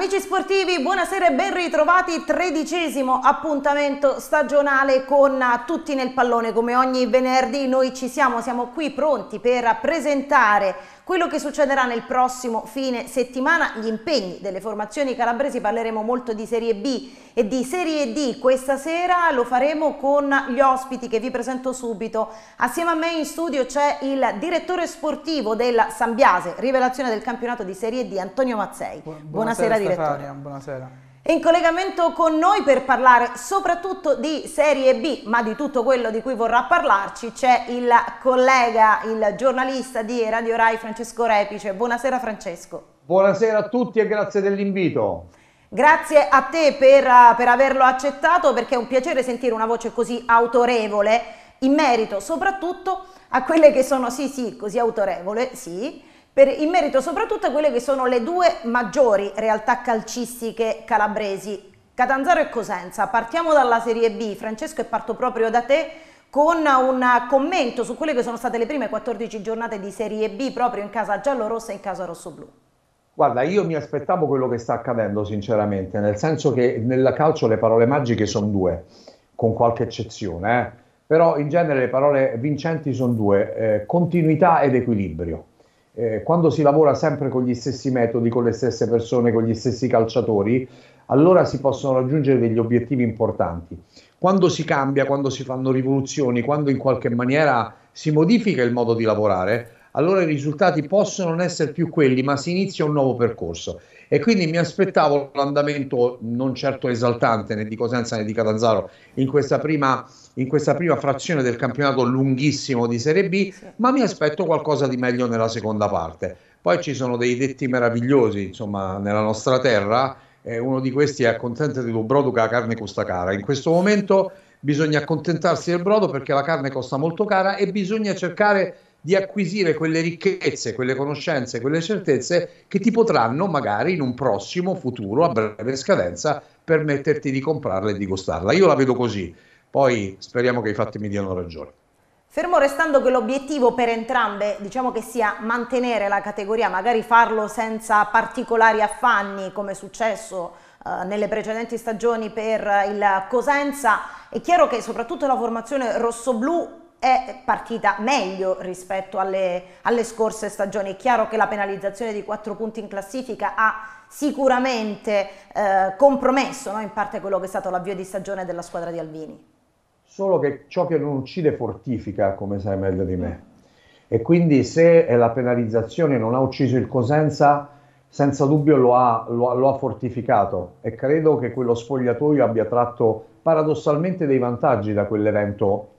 Amici sportivi, buonasera e ben ritrovati. Tredicesimo appuntamento stagionale con tutti nel pallone. Come ogni venerdì noi ci siamo, siamo qui pronti per presentare quello che succederà nel prossimo fine settimana, gli impegni delle formazioni calabresi, parleremo molto di Serie B e di Serie D questa sera, lo faremo con gli ospiti che vi presento subito. Assieme a me in studio c'è il direttore sportivo della Sambiase, rivelazione del campionato di Serie D, Antonio Mazzei. Buonasera, buonasera direttore. buonasera in collegamento con noi per parlare soprattutto di Serie B, ma di tutto quello di cui vorrà parlarci c'è il collega, il giornalista di Radio Rai Francesco Repice. Cioè, buonasera Francesco. Buonasera a tutti e grazie dell'invito. Grazie a te per, per, averlo accettato perché è un piacere sentire una voce così autorevole in merito soprattutto a quelle che sono, sì sì, così autorevole, sì, per, in merito soprattutto a quelle che sono le due maggiori realtà calcistiche calabresi, Catanzaro e Cosenza. Partiamo dalla Serie B, Francesco e parto proprio da te con un commento su quelle che sono state le prime 14 giornate di Serie B proprio in casa giallo-rossa e in casa rosso-blu. Guarda, io mi aspettavo quello che sta accadendo sinceramente, nel senso che nel calcio le parole magiche sono due, con qualche eccezione, eh? però in genere le parole vincenti sono due, eh, continuità ed equilibrio eh, quando si lavora sempre con gli stessi metodi, con le stesse persone, con gli stessi calciatori, allora si possono raggiungere degli obiettivi importanti. Quando si cambia, quando si fanno rivoluzioni, quando in qualche maniera si modifica il modo di lavorare, allora i risultati possono non essere più quelli, ma si inizia un nuovo percorso e quindi mi aspettavo l'andamento non certo esaltante né di Cosenza né di Catanzaro in questa prima, in questa prima frazione del campionato lunghissimo di Serie B, ma mi aspetto qualcosa di meglio nella seconda parte. Poi ci sono dei detti meravigliosi, insomma, nella nostra terra, eh, uno di questi è accontenta di un brodo che la carne costa cara. In questo momento bisogna accontentarsi del brodo perché la carne costa molto cara e bisogna cercare di acquisire quelle ricchezze, quelle conoscenze, quelle certezze che ti potranno magari in un prossimo futuro a breve scadenza permetterti di comprarla e di gustarla. Io la vedo così, poi speriamo che i fatti mi diano ragione. Fermo restando che l'obiettivo per entrambe diciamo che sia mantenere la categoria, magari farlo senza particolari affanni come è successo eh, nelle precedenti stagioni per il Cosenza, è chiaro che soprattutto la formazione rossoblù è partita meglio rispetto alle, alle, scorse stagioni. È chiaro che la penalizzazione di quattro punti in classifica ha sicuramente eh, compromesso no? in parte quello che è stato l'avvio di stagione della squadra di Albini. Solo che ciò che non uccide fortifica, come sai meglio di me. E quindi se la penalizzazione non ha ucciso il Cosenza, senza dubbio lo ha, lo, lo ha fortificato e credo che quello sfogliatoio abbia tratto paradossalmente dei vantaggi da quell'evento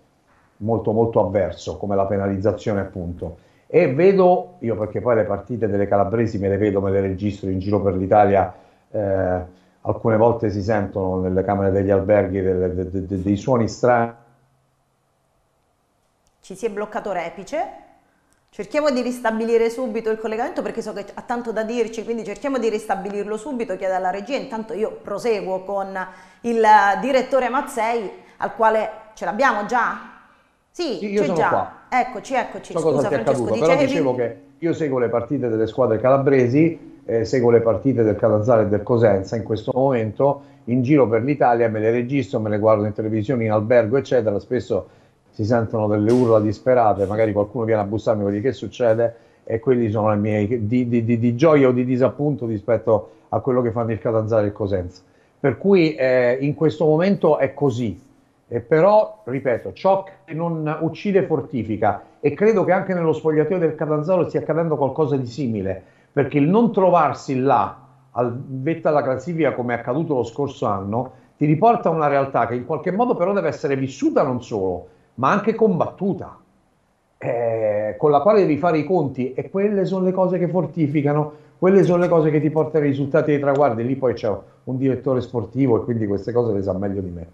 molto molto avverso, come la penalizzazione appunto. E vedo, io perché poi le partite delle calabresi me le vedo, me le registro in giro per l'Italia, eh, alcune volte si sentono nelle camere degli alberghi delle, de, de, de, dei suoni strani. Ci si è bloccato repice. Cerchiamo di ristabilire subito il collegamento perché so che ha tanto da dirci, quindi cerchiamo di ristabilirlo subito, chiedo alla regia. Intanto io proseguo con il direttore Mazzei, al quale ce l'abbiamo già? Sì, io sono già. qua. Eccoci, eccoci. So cosa ti è accaduto, dicevi... però dicevo che io seguo le partite delle squadre calabresi, eh, seguo le partite del Catanzaro e del Cosenza in questo momento, in giro per l'Italia, me le registro, me le guardo in televisione, in albergo, eccetera, spesso si sentono delle urla disperate, magari qualcuno viene a bussarmi e dice che succede e quelli sono i miei di, di, di, di, gioia o di disappunto rispetto a quello che fanno il Catanzaro e il Cosenza. Per cui eh, in questo momento è così, eh, però, ripeto, ciò che non uccide fortifica e credo che anche nello sfogliatoio del Catanzaro stia accadendo qualcosa di simile, perché il non trovarsi là, al vetta alla classifica come è accaduto lo scorso anno, ti riporta a una realtà che in qualche modo però deve essere vissuta non solo, ma anche combattuta, eh, con la quale devi fare i conti e quelle sono le cose che fortificano, quelle sono le cose che ti portano ai risultati dei traguardi. Lì poi c'è un direttore sportivo e quindi queste cose le sa meglio di me.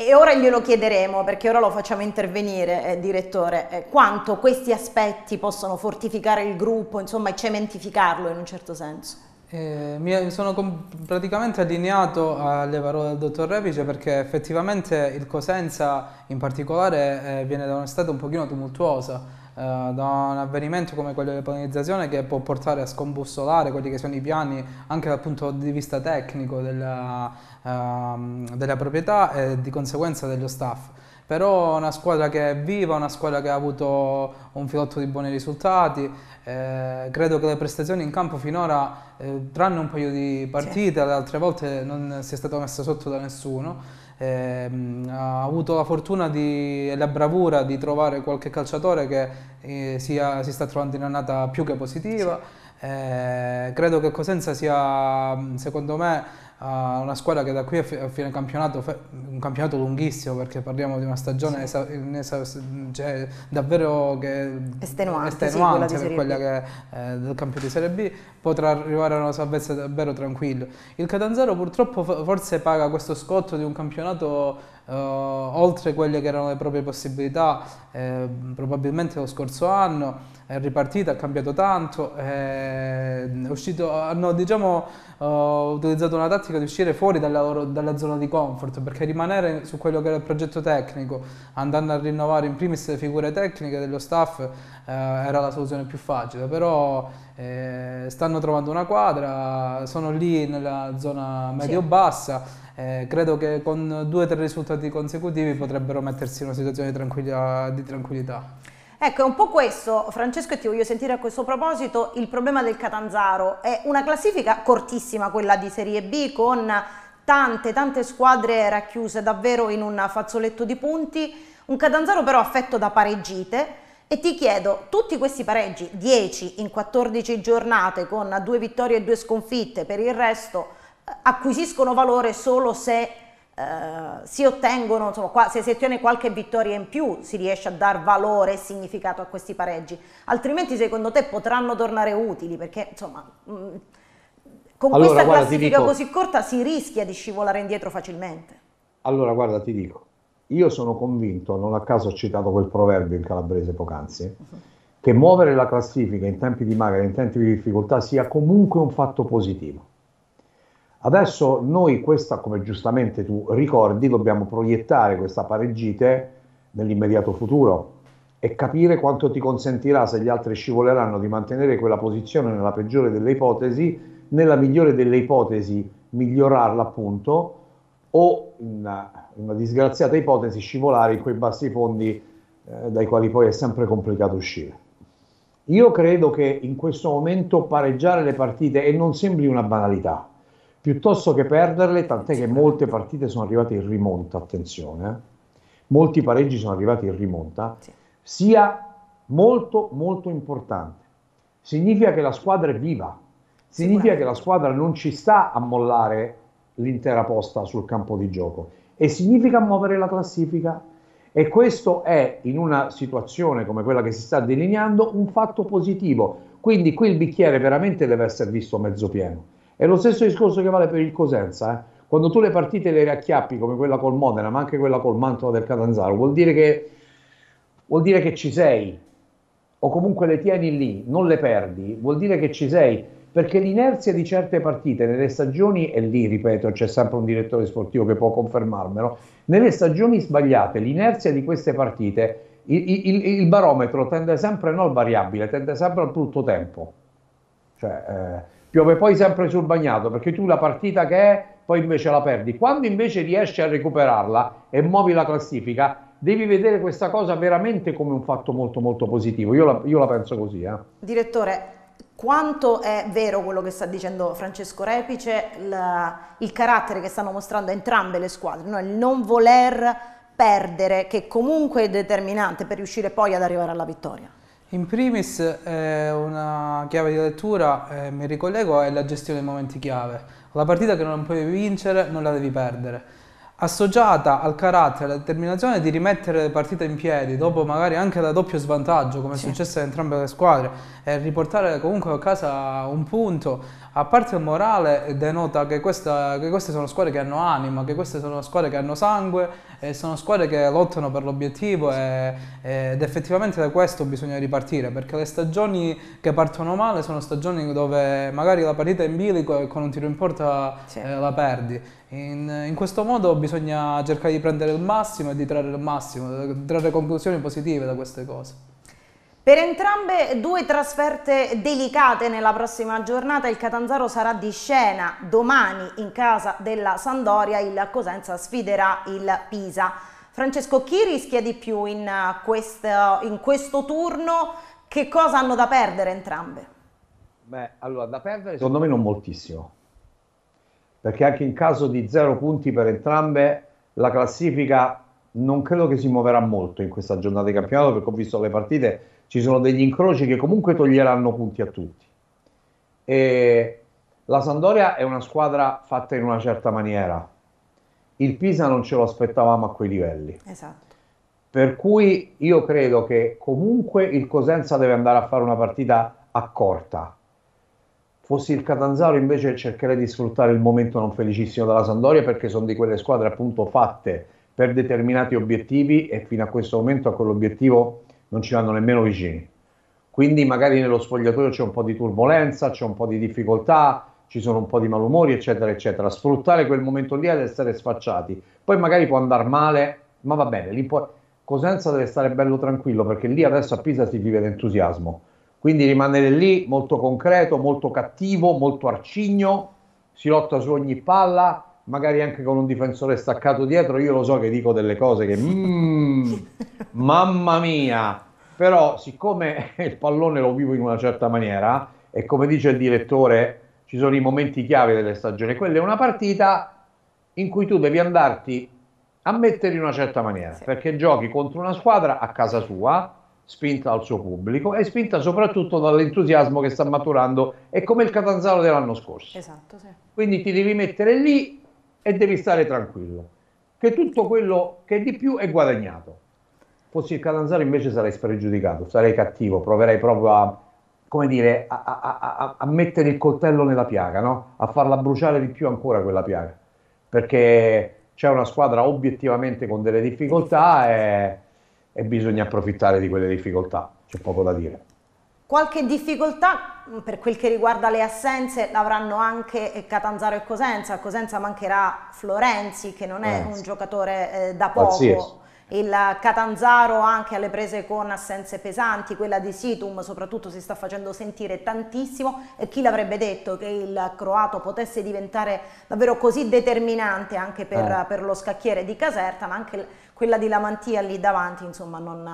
E ora glielo chiederemo, perché ora lo facciamo intervenire, eh, direttore, eh, quanto questi aspetti possono fortificare il gruppo, insomma, e cementificarlo in un certo senso. Eh, mi sono praticamente allineato alle parole del dottor Repice perché effettivamente il Cosenza in particolare eh, viene da una strada un pochino tumultuosa eh, da un avvenimento come quello della polinizzazione che può portare a scombussolare quelli che sono i piani anche dal punto di vista tecnico della, ehm, della proprietà e di conseguenza dello staff però una squadra che è viva, una squadra che ha avuto un filotto di buoni risultati, eh, credo che le prestazioni in campo finora, eh, tranne un paio di partite, sì. altre volte non si è stata messa sotto da nessuno, eh, ha avuto la fortuna e la bravura di trovare qualche calciatore che eh, sia, si sta trovando in annata più che positiva. Sì. Eh, credo che Cosenza sia, secondo me, una squadra che da qui a fine campionato, un campionato lunghissimo perché parliamo di una stagione sì. esa, cioè, davvero estenuante, estenuante sì, per quella che, eh, del campionato di Serie B, potrà arrivare a una salvezza davvero tranquilla. Il Catanzaro purtroppo forse paga questo scotto di un campionato eh, oltre quelle che erano le proprie possibilità, eh, probabilmente lo scorso anno è ripartita, ha cambiato tanto, eh, è uscito, hanno diciamo, eh, utilizzato una tattica di uscire fuori dalla, loro, dalla zona di comfort, perché rimanere su quello che era il progetto tecnico, andando a rinnovare in primis le figure tecniche dello staff, eh, era la soluzione più facile, però eh, stanno trovando una quadra, sono lì nella zona medio-bassa. Sì eh, credo che con due o tre risultati consecutivi potrebbero mettersi in una situazione di tranquillità. Ecco, è un po' questo, Francesco, e ti voglio sentire a questo proposito, il problema del Catanzaro. È una classifica cortissima quella di Serie B con tante, tante squadre racchiuse davvero in un fazzoletto di punti, un Catanzaro però affetto da pareggite e ti chiedo, tutti questi pareggi, 10 in 14 giornate con due vittorie e due sconfitte, per il resto acquisiscono valore solo se Uh, si ottengono, insomma, qua, se si ottiene qualche vittoria in più si riesce a dar valore e significato a questi pareggi, altrimenti secondo te potranno tornare utili perché insomma mh, mm, con allora, questa guarda, classifica dico, così corta si rischia di scivolare indietro facilmente. Allora guarda ti dico, io sono convinto, non a caso ho citato quel proverbio in calabrese poc'anzi, uh-huh. che muovere la classifica in tempi di magra, in tempi di difficoltà sia comunque un fatto positivo Adesso noi questa, come giustamente tu ricordi, dobbiamo proiettare questa pareggite nell'immediato futuro e capire quanto ti consentirà, se gli altri scivoleranno, di mantenere quella posizione nella peggiore delle ipotesi, nella migliore delle ipotesi migliorarla appunto, o in una, in una disgraziata ipotesi scivolare in quei bassi fondi eh, dai quali poi è sempre complicato uscire. Io credo che in questo momento pareggiare le partite, e non sembri una banalità, piuttosto che perderle, tant'è che molte partite sono arrivate in rimonta, attenzione, eh. molti pareggi sono arrivati in rimonta, sia molto molto importante. Significa che la squadra è viva, significa che la squadra non ci sta a mollare l'intera posta sul campo di gioco e significa muovere la classifica. E questo è in una situazione come quella che si sta delineando un fatto positivo. Quindi qui il bicchiere veramente deve essere visto mezzo pieno è lo stesso discorso che vale per il Cosenza. Eh. Quando tu le partite le racchiappi come quella col Modena, ma anche quella col Mantova del Catanzaro, vuol dire che, vuol dire che ci sei, o comunque le tieni lì, non le perdi, vuol dire che ci sei, perché l'inerzia di certe partite nelle stagioni, e lì ripeto c'è sempre un direttore sportivo che può confermarmelo, nelle stagioni sbagliate l'inerzia di queste partite, il, il, il barometro tende sempre non al variabile, tende sempre al brutto tempo. Cioè, eh, piove poi sempre sul bagnato perché tu la partita che è poi invece la perdi. Quando invece riesci a recuperarla e muovi la classifica, devi vedere questa cosa veramente come un fatto molto molto positivo. Io la, io la penso così. Eh. Direttore, quanto è vero quello che sta dicendo Francesco Repice, la, il carattere che stanno mostrando entrambe le squadre, no? il non voler perdere, che comunque è determinante per riuscire poi ad arrivare alla vittoria? In primis eh, una chiave di lettura, eh, mi ricollego, è la gestione dei momenti chiave. La partita che non puoi vincere non la devi perdere. Associata al carattere, alla determinazione di rimettere le partite in piedi, dopo magari anche da doppio svantaggio, come sì. è successo a entrambe le squadre, e riportare comunque a casa un punto, a parte il morale denota che, questa, che, queste sono squadre che hanno anima, che queste sono squadre che hanno sangue, sono squadre che lottano per l'obiettivo e, ed effettivamente da questo bisogna ripartire perché le stagioni che partono male sono stagioni dove magari la partita è in bilico e con un tiro in porta sì. eh, la perdi. In, in, questo modo bisogna cercare di prendere il massimo e di trarre il massimo, trarre conclusioni positive da queste cose. Per entrambe due trasferte delicate nella prossima giornata il Catanzaro sarà di scena. Domani in casa della Sandoria il Cosenza sfiderà il Pisa. Francesco, chi rischia di più in eh, questo, in questo turno? Che cosa hanno da perdere entrambe? Beh, allora, da perdere secondo me non moltissimo. Perché anche in caso di zero punti per entrambe la classifica non credo che si muoverà molto in questa giornata di campionato perché ho visto le partite ci sono degli incroci che comunque toglieranno punti a tutti. E la Sandoria è una squadra fatta in una certa maniera. Il Pisa non ce lo aspettavamo a quei livelli. Esatto. Per cui io credo che comunque il Cosenza deve andare a fare una partita accorta. Fossi il Catanzaro invece cercherei di sfruttare il momento non felicissimo della Sandoria perché sono di quelle squadre appunto fatte per determinati obiettivi e fino a questo momento a quell'obiettivo non ci vanno nemmeno vicini. Quindi magari nello sfogliatoio c'è un po' di turbolenza, c'è un po' di difficoltà, ci sono un po' di malumori, eccetera, eccetera. Sfruttare quel momento lì ad essere sfacciati. Poi magari può andare male, ma va bene. L'impo- Cosenza deve stare bello tranquillo perché lì adesso a Pisa si vive l'entusiasmo. Quindi rimanere lì molto concreto, molto cattivo, molto arcigno, si lotta su ogni palla, magari anche con un difensore staccato dietro, io lo so che dico delle cose che mm, mamma mia, però siccome il pallone lo vivo in una certa maniera e come dice il direttore ci sono i momenti chiave delle stagioni, quella è una partita in cui tu devi andarti a mettere in una certa maniera, sì. perché giochi contro una squadra a casa sua, spinta dal suo pubblico e spinta soprattutto dall'entusiasmo che sta maturando, è come il Catanzaro dell'anno scorso. Esatto, sì. Quindi ti devi mettere lì e devi stare tranquillo che tutto quello che è di più è guadagnato. Fossi il Catanzaro invece sarei spregiudicato, sarei cattivo, proverei proprio a, dire, a, a, a mettere il coltello nella piaga, no? a farla bruciare di più ancora quella piaga, perché c'è una squadra obiettivamente con delle difficoltà e, e bisogna approfittare di quelle difficoltà, c'è poco da dire. Qualche difficoltà per quel che riguarda le assenze l'avranno anche eh, Catanzaro e Cosenza, a Cosenza mancherà Florenzi che non è eh. un giocatore eh, da poco. Pazzesco. Il Catanzaro anche alle prese con assenze pesanti, quella di Situm soprattutto si sta facendo sentire tantissimo e chi l'avrebbe detto che il croato potesse diventare davvero così determinante anche per, eh. per lo scacchiere di Caserta, ma anche quella di Lamantia lì davanti insomma non,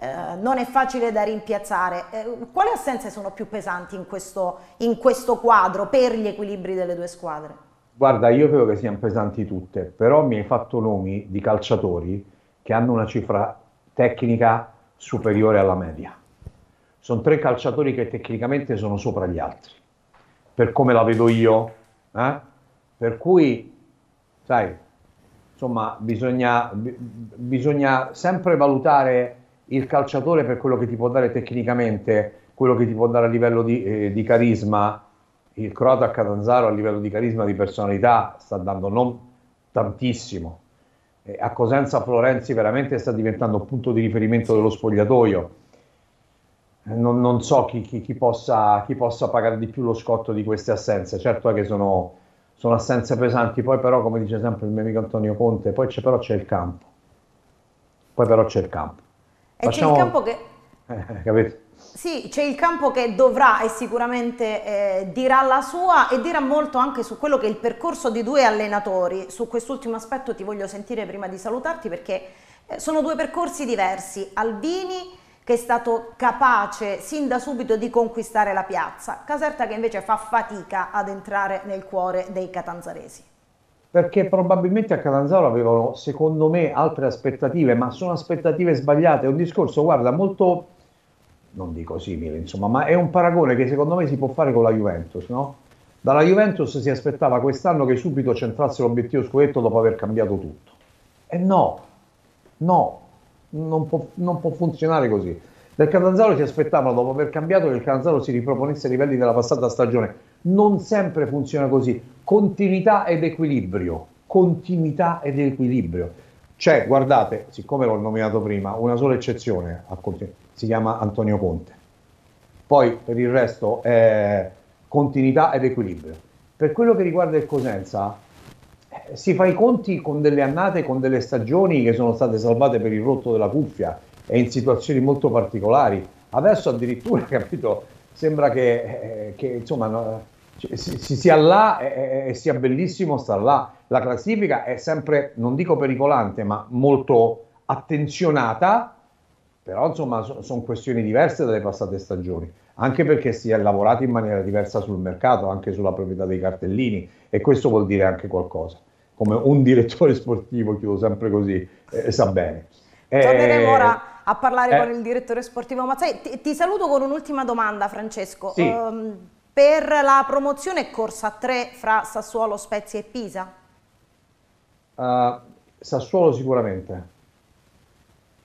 eh, non è facile da rimpiazzare. Eh, quali assenze sono più pesanti in questo, in questo quadro per gli equilibri delle due squadre? Guarda, io credo che siano pesanti tutte, però mi hai fatto nomi di calciatori che hanno una cifra tecnica superiore alla media. Sono tre calciatori che tecnicamente sono sopra gli altri, per come la vedo io. Eh? Per cui, sai, insomma, bisogna, bisogna sempre valutare il calciatore per quello che ti può dare tecnicamente, quello che ti può dare a livello di, eh, di carisma, il croato a Catanzaro a livello di carisma, di personalità, sta dando non tantissimo. Eh, a Cosenza Florenzi veramente sta diventando un punto di riferimento dello spogliatoio. Eh, non, non, so chi, chi, chi, possa, chi, possa, pagare di più lo scotto di queste assenze. Certo è che sono, sono assenze pesanti, poi però, come dice sempre il mio amico Antonio Conte, poi c'è, però c'è il campo. Poi però c'è il campo. Facciamo... c'è il campo che... Eh, capito? Sì, c'è il campo che dovrà e sicuramente eh, dirà la sua e dirà molto anche su quello che è il percorso di due allenatori. Su quest'ultimo aspetto ti voglio sentire prima di salutarti perché eh, sono due percorsi diversi. Albini che è stato capace sin da subito di conquistare la piazza, Caserta che invece fa fatica ad entrare nel cuore dei catanzaresi perché probabilmente a Catanzaro avevano, secondo me, altre aspettative, ma sono aspettative sbagliate. È un discorso, guarda, molto, non dico simile, insomma, ma è un paragone che secondo me si può fare con la Juventus, no? Dalla Juventus si aspettava quest'anno che subito centrasse l'obiettivo scudetto dopo aver cambiato tutto. E no, no, non può, non può funzionare così. Del Catanzaro si aspettavano, dopo aver cambiato, che il Catanzaro si riproponesse ai livelli della passata stagione non sempre funziona così. Continuità ed equilibrio, continuità ed equilibrio. Cioè, guardate, siccome l'ho nominato prima, una sola eccezione, si chiama Antonio Conte. Poi per il resto è continuità ed equilibrio. Per quello che riguarda il Cosenza, eh, si fa i conti con delle annate, con delle stagioni che sono state salvate per il rotto della cuffia e in situazioni molto particolari. Adesso addirittura, capito, sembra che, eh, che insomma, no, si, si, sia là e, e, sia bellissimo star là. La classifica è sempre, non dico pericolante, ma molto attenzionata, però insomma so, sono questioni diverse dalle passate stagioni, anche perché si è lavorato in maniera diversa sul mercato, anche sulla proprietà dei cartellini e questo vuol dire anche qualcosa, come un direttore sportivo, chiudo sempre così, eh, sa bene. Eh, Torneremo ora a parlare eh. con il direttore sportivo Mazzai. Ti, ti saluto con un'ultima domanda Francesco. Sì. Um, per la promozione corsa 3 fra Sassuolo, Spezia e Pisa? Uh, Sassuolo sicuramente.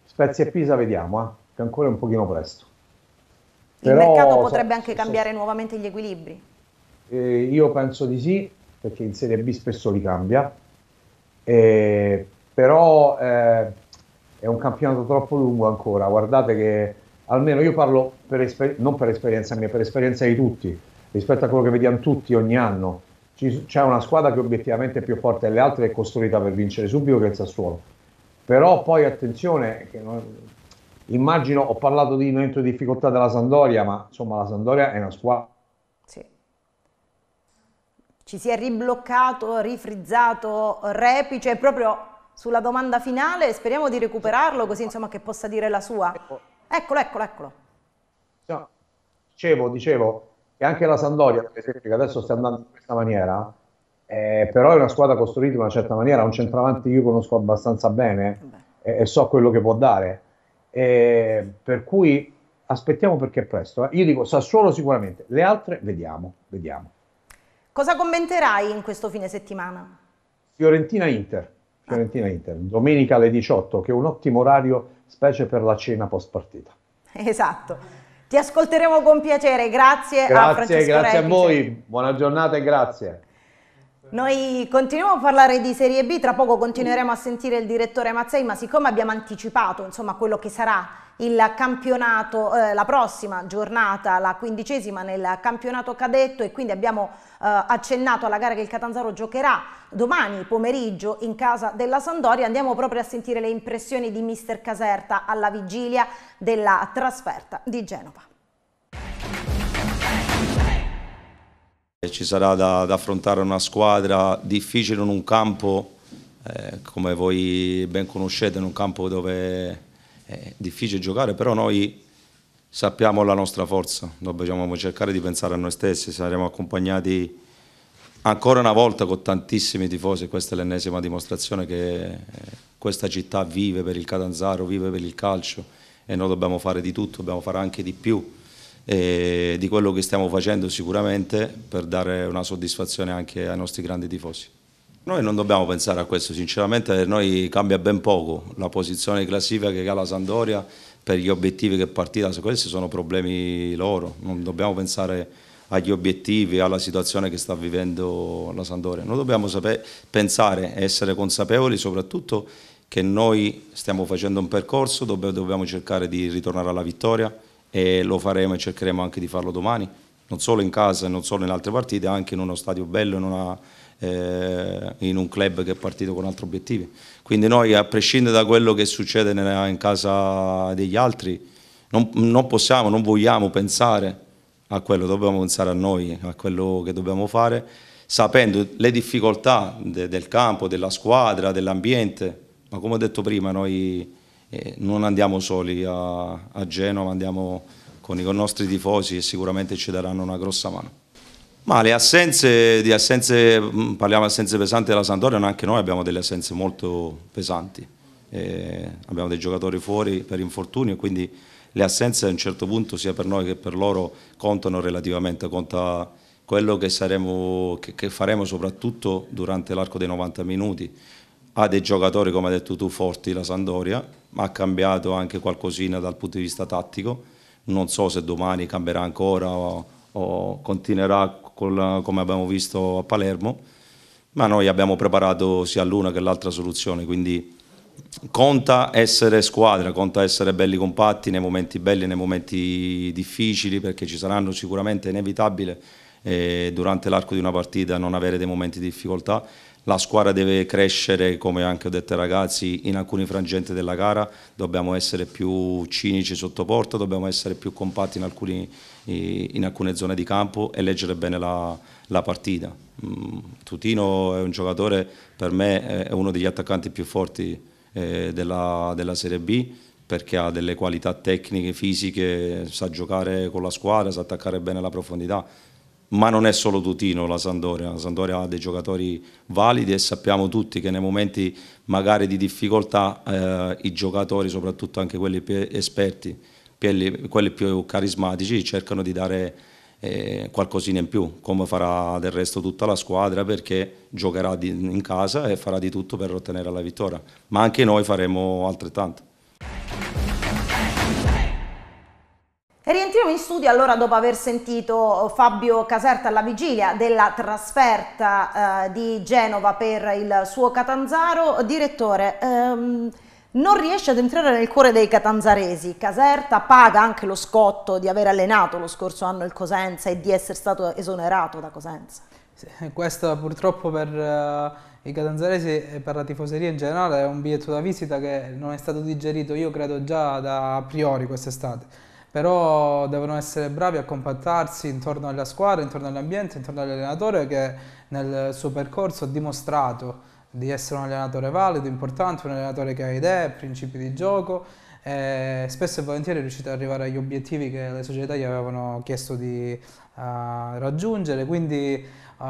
Spezia e Pisa vediamo, eh, che ancora è un pochino presto. Il Però, mercato potrebbe anche cambiare se... nuovamente gli equilibri? Eh, io penso di sì, perché in Serie B spesso li cambia. Eh, però eh, è un campionato troppo lungo ancora. Guardate che almeno io parlo per esper- non per esperienza mia, per esperienza di tutti, rispetto a quello che vediamo tutti ogni anno. Ci, c'è una squadra che obiettivamente è più forte delle altre e costruita per vincere subito che il Sassuolo. Però poi attenzione, non, immagino, ho parlato di momento di difficoltà della Sandoria, ma insomma la Sandoria è una squadra Sì. ci si è ribloccato, rifrizzato Repice, proprio sulla domanda finale, speriamo di recuperarlo così insomma che possa dire la sua. Ecco. Eccolo, eccolo, eccolo. No, dicevo, dicevo che anche la Sandoria, per esempio, che adesso sta andando in questa maniera, eh, però è una squadra costruita in una certa maniera, un centravanti io conosco abbastanza bene e, e, so quello che può dare. E, eh, per cui aspettiamo perché è presto. Eh. Io dico Sassuolo sicuramente, le altre vediamo, vediamo. Cosa commenterai in questo fine settimana? Fiorentina-Inter. Fiorentina-Inter, domenica alle 18, che è un ottimo orario, specie per la cena post partita. Esatto. Ti ascolteremo con piacere, grazie, grazie a Francesco Grazie Refice. a voi, buona giornata e grazie. Noi continuiamo a parlare di Serie B, tra poco continueremo a sentire il direttore Mazzei, ma siccome abbiamo anticipato insomma, quello che sarà il campionato, eh, la prossima giornata, la quindicesima nel campionato cadetto e quindi abbiamo eh, accennato alla gara che il Catanzaro giocherà domani pomeriggio in casa della Sandoria, andiamo proprio a sentire le impressioni di mister Caserta alla vigilia della trasferta di Genova. Ci sarà da, da, affrontare una squadra difficile in un campo, eh, come voi ben conoscete, in un campo dove è difficile giocare, però noi sappiamo la nostra forza, dobbiamo cercare di pensare a noi stessi, saremo accompagnati ancora una volta con tantissimi tifosi, questa è l'ennesima dimostrazione che eh, questa città vive per il Catanzaro, vive per il calcio e noi dobbiamo fare di tutto, dobbiamo fare anche di più e di quello che stiamo facendo sicuramente per dare una soddisfazione anche ai nostri grandi tifosi. Noi non dobbiamo pensare a questo, sinceramente per noi cambia ben poco la posizione di classifica che ha la Sandoria per gli obiettivi che partita, questi sono problemi loro, non dobbiamo pensare agli obiettivi, alla situazione che sta vivendo la Sandoria. Noi dobbiamo sapere, pensare e essere consapevoli soprattutto che noi stiamo facendo un percorso dove dobbiamo cercare di ritornare alla vittoria, e lo faremo e cercheremo anche di farlo domani, non solo in casa, non solo in altre partite, anche in uno stadio bello, in, una, eh, in un club che è partito con altri obiettivi. Quindi noi, a prescindere da quello che succede in casa degli altri, non, non possiamo, non vogliamo pensare a quello, dobbiamo pensare a noi, a quello che dobbiamo fare, sapendo le difficoltà de, del campo, della squadra, dell'ambiente, ma come ho detto prima, noi eh, non andiamo soli a, a Genova, andiamo con i nostri tifosi e sicuramente ci daranno una grossa mano. Ma le assenze, di assenze, mm, parliamo di assenze pesanti della Sandoria, anche noi abbiamo delle assenze molto pesanti. Eh, abbiamo dei giocatori fuori per infortunio, quindi le assenze a un certo punto sia per noi che per loro contano relativamente, conta quello che, saremo, che, che faremo soprattutto durante l'arco dei 90 minuti ha dei giocatori, come hai detto tu, forti la Sandoria, ma ha cambiato anche qualcosina dal punto di vista tattico. Non so se domani cambierà ancora o, o continuerà la, come abbiamo visto a Palermo, ma noi abbiamo preparato sia l'una che l'altra soluzione, quindi conta essere squadra, conta essere belli compatti nei momenti belli, e nei momenti difficili, perché ci saranno sicuramente inevitabile eh, durante l'arco di una partita non avere dei momenti di difficoltà, la squadra deve crescere, come anche ho detto ai ragazzi, in alcuni frangenti della gara dobbiamo essere più cinici sotto porta, dobbiamo essere più compatti in, alcuni, in alcune zone di campo e leggere bene la, la, partita. Mm, Tutino è un giocatore, per me è uno degli attaccanti più forti eh, della, della Serie B perché ha delle qualità tecniche, fisiche, sa giocare con la squadra, sa attaccare bene la profondità ma non è solo Tutino la Sandoria, la Sandoria ha dei giocatori validi e sappiamo tutti che nei momenti magari di difficoltà eh, i giocatori, soprattutto anche quelli più esperti, quelli più carismatici, cercano di dare eh, qualcosina in più, come farà del resto tutta la squadra perché giocherà in casa e farà di tutto per ottenere la vittoria, ma anche noi faremo altrettanto. Rientriamo in studio allora dopo aver sentito oh, Fabio Caserta alla vigilia della trasferta eh, di Genova per il suo Catanzaro. Direttore, ehm, non riesce ad entrare nel cuore dei catanzaresi. Caserta paga anche lo scotto di aver allenato lo scorso anno il Cosenza e di essere stato esonerato da Cosenza. Sì, eh, questo purtroppo per uh, i catanzaresi e per la tifoseria in generale è un biglietto da visita che non è stato digerito, io credo, già da a priori quest'estate però devono essere bravi a compattarsi intorno alla squadra, intorno all'ambiente, intorno all'allenatore che nel suo percorso ha dimostrato di essere un allenatore valido, importante, un allenatore che ha idee, principi di gioco e spesso e volentieri è riuscito ad arrivare agli obiettivi che le società gli avevano chiesto di uh, raggiungere, quindi uh,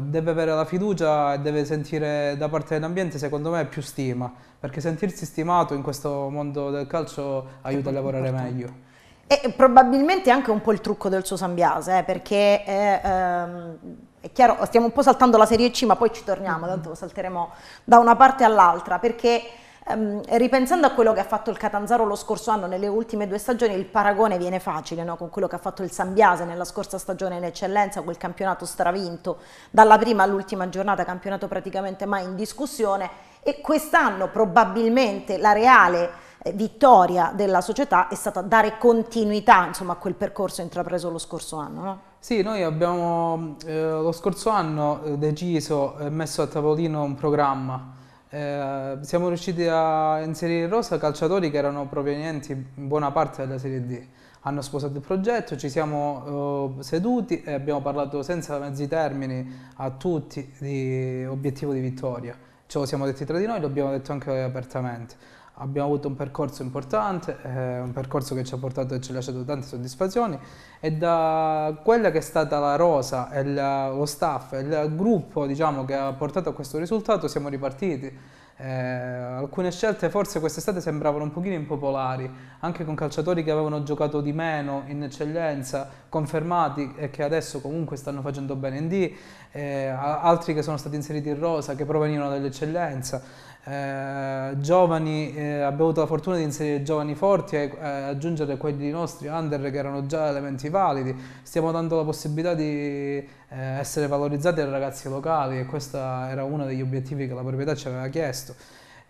deve avere la fiducia e deve sentire da parte dell'ambiente secondo me più stima, perché sentirsi stimato in questo mondo del calcio aiuta a lavorare meglio. E probabilmente anche un po' il trucco del suo Sambiase, eh, perché è, ehm, è, chiaro, stiamo un po' saltando la Serie C, ma poi ci torniamo, mm-hmm. tanto salteremo da una parte all'altra, perché ehm, ripensando a quello che ha fatto il Catanzaro lo scorso anno nelle ultime due stagioni, il paragone viene facile no? con quello che ha fatto il Sambiase nella scorsa stagione in eccellenza, quel campionato stravinto, dalla prima all'ultima giornata, campionato praticamente mai in discussione, e quest'anno probabilmente la Reale eh, vittoria della società è stata dare continuità insomma, a quel percorso intrapreso lo scorso anno. No? Sì, noi abbiamo eh, lo scorso anno eh, deciso e messo a tavolino un programma. Eh, siamo riusciti a inserire in rosa calciatori che erano provenienti in buona parte dalla Serie D. Hanno sposato il progetto, ci siamo eh, seduti e abbiamo parlato senza mezzi termini a tutti di obiettivo di vittoria. Ce lo siamo detti tra di noi, lo abbiamo detto anche apertamente abbiamo avuto un percorso importante, eh, un percorso che ci ha portato e ci ha lasciato tante soddisfazioni e da quella che è stata la rosa, il, lo staff, il gruppo diciamo, che ha portato a questo risultato siamo ripartiti. Eh, alcune scelte forse quest'estate sembravano un pochino impopolari, anche con calciatori che avevano giocato di meno in eccellenza, confermati e che adesso comunque stanno facendo bene in D, eh, altri che sono stati inseriti in rosa, che provenivano dall'eccellenza. Eh, giovani, eh, abbiamo avuto la fortuna di inserire giovani forti e eh, aggiungere quelli nostri under che erano già elementi validi, stiamo dando la possibilità di eh, essere valorizzati ai ragazzi locali e questo era uno degli obiettivi che la proprietà ci aveva chiesto.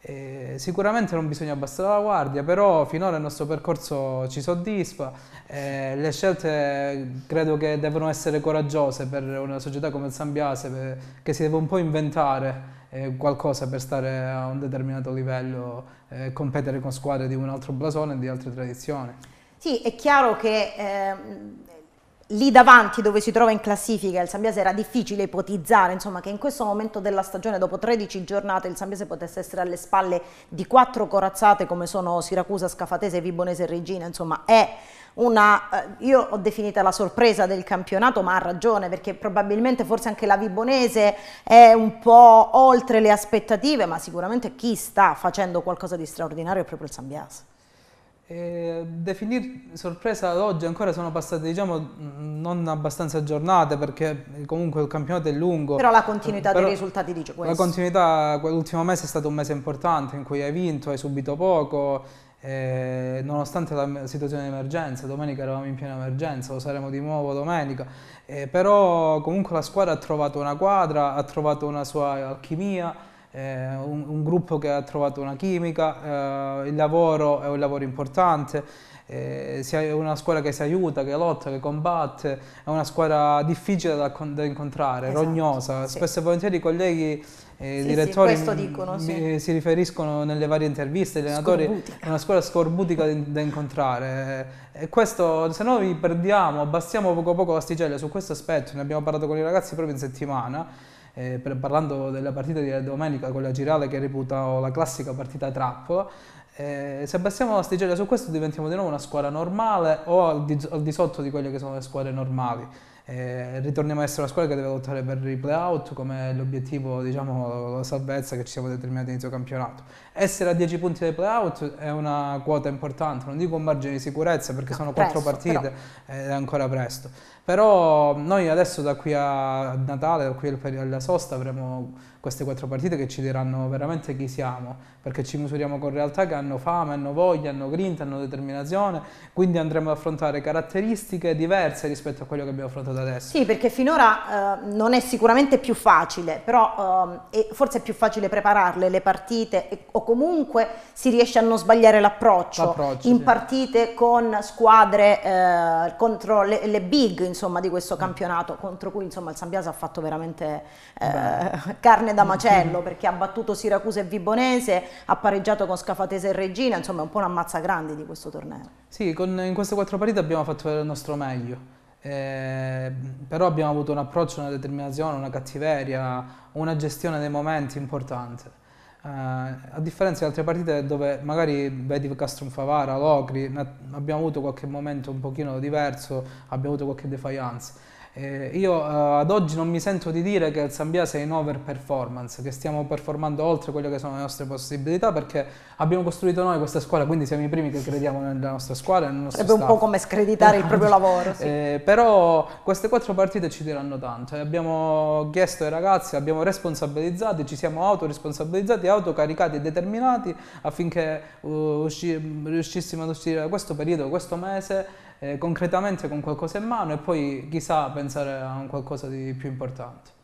Eh, sicuramente non bisogna abbassare la guardia, però finora il nostro percorso ci soddisfa. Eh, le scelte credo che devono essere coraggiose per una società come il Sambiase eh, che si deve un po' inventare eh, qualcosa per stare a un determinato livello, eh, competere con squadre di un altro blasone e di altre tradizioni. Sì, è chiaro che ehm lì davanti dove si trova in classifica il Sambiase era difficile ipotizzare insomma, che in questo momento della stagione dopo 13 giornate il Sambiase potesse essere alle spalle di quattro corazzate come sono Siracusa, Scafatese, Vibonese e Regina insomma è una, eh, io ho definita la sorpresa del campionato, ma ha ragione perché probabilmente forse anche la Vibonese è un po' oltre le aspettative, ma sicuramente chi sta facendo qualcosa di straordinario è proprio il San Bias. Eh, definire sorpresa ad oggi ancora sono passate diciamo mm, non abbastanza giornate perché eh, comunque il campionato è lungo però la continuità però dei risultati dice questo la continuità l'ultimo mese è stato un mese importante in cui hai vinto, hai subito poco eh, nonostante la situazione di emergenza, domenica eravamo in piena emergenza, lo saremo di nuovo domenica, eh, però comunque la squadra ha trovato una quadra, ha trovato una sua alchimia, eh, un, un, gruppo che ha trovato una chimica, eh, il lavoro è un lavoro importante, eh, è una squadra che si aiuta, che lotta, che combatte, è una squadra difficile da, da incontrare, esatto, rognosa, sì. spesso e volentieri i colleghi eh, sì, direttori sì, dicono, sì. si riferiscono nelle varie interviste, gli allenatori, è una scuola scorbutica da incontrare e questo, se noi perdiamo, abbassiamo poco a poco l'asticella su questo aspetto, ne abbiamo parlato con i ragazzi proprio in settimana, eh, per, parlando della partita di domenica con la Girale che reputa la classica partita trappola, eh, se abbassiamo l'asticella su questo diventiamo di nuovo una squadra normale o al di, al di sotto di quelle che sono le squadre normali. Eh, ritorniamo a essere una squadra che deve lottare per i playout come l'obiettivo, diciamo, la salvezza che ci siamo determinati all'inizio campionato. Essere a 10 punti dai playout è una quota importante, non dico un margine di sicurezza perché no, sono quattro 4 partite ed eh, è ancora presto. Però noi adesso da qui a Natale, da qui alla sosta avremo queste quattro partite che ci diranno veramente chi siamo, perché ci misuriamo con realtà che hanno fame, hanno voglia, hanno grinta, hanno determinazione, quindi andremo ad affrontare caratteristiche diverse rispetto a quello che abbiamo affrontato adesso. Sì, perché finora eh, non è sicuramente più facile, però eh, forse è più facile prepararle le partite o comunque si riesce a non sbagliare l'approccio in sì. partite con squadre eh, contro le, le big insomma, di questo campionato, mm. contro cui insomma, il Sambiasa ha fatto veramente eh, carne cane da macello perché ha battuto Siracusa e Vibonese, ha pareggiato con Scafatese e Regina, insomma è un po' una mazza grande di questo torneo. Sì, con, in queste quattro partite abbiamo fatto il nostro meglio. Eh, però abbiamo avuto un approccio, una determinazione, una cattiveria, una gestione dei momenti importante. Eh, a differenza di altre partite dove magari vedi Favara, Locri, abbiamo avuto qualche momento un pochino diverso, abbiamo avuto qualche defiance eh, io eh, ad oggi non mi sento di dire che il San Biase è in over performance, che stiamo performando oltre quelle che sono le nostre possibilità perché abbiamo costruito noi questa squadra, quindi siamo i primi che crediamo nella nostra squadra. Nel Sarebbe staff. un po' come screditare il proprio eh, lavoro. Sì. Eh, però queste quattro partite ci diranno tanto. Eh, abbiamo chiesto ai ragazzi, abbiamo responsabilizzati, ci siamo autoresponsabilizzati, autocaricati e determinati affinché uh, riuscissimo ad uscire da questo periodo, questo mese eh, concretamente con qualcosa in mano e poi chissà pensare a un qualcosa di più importante.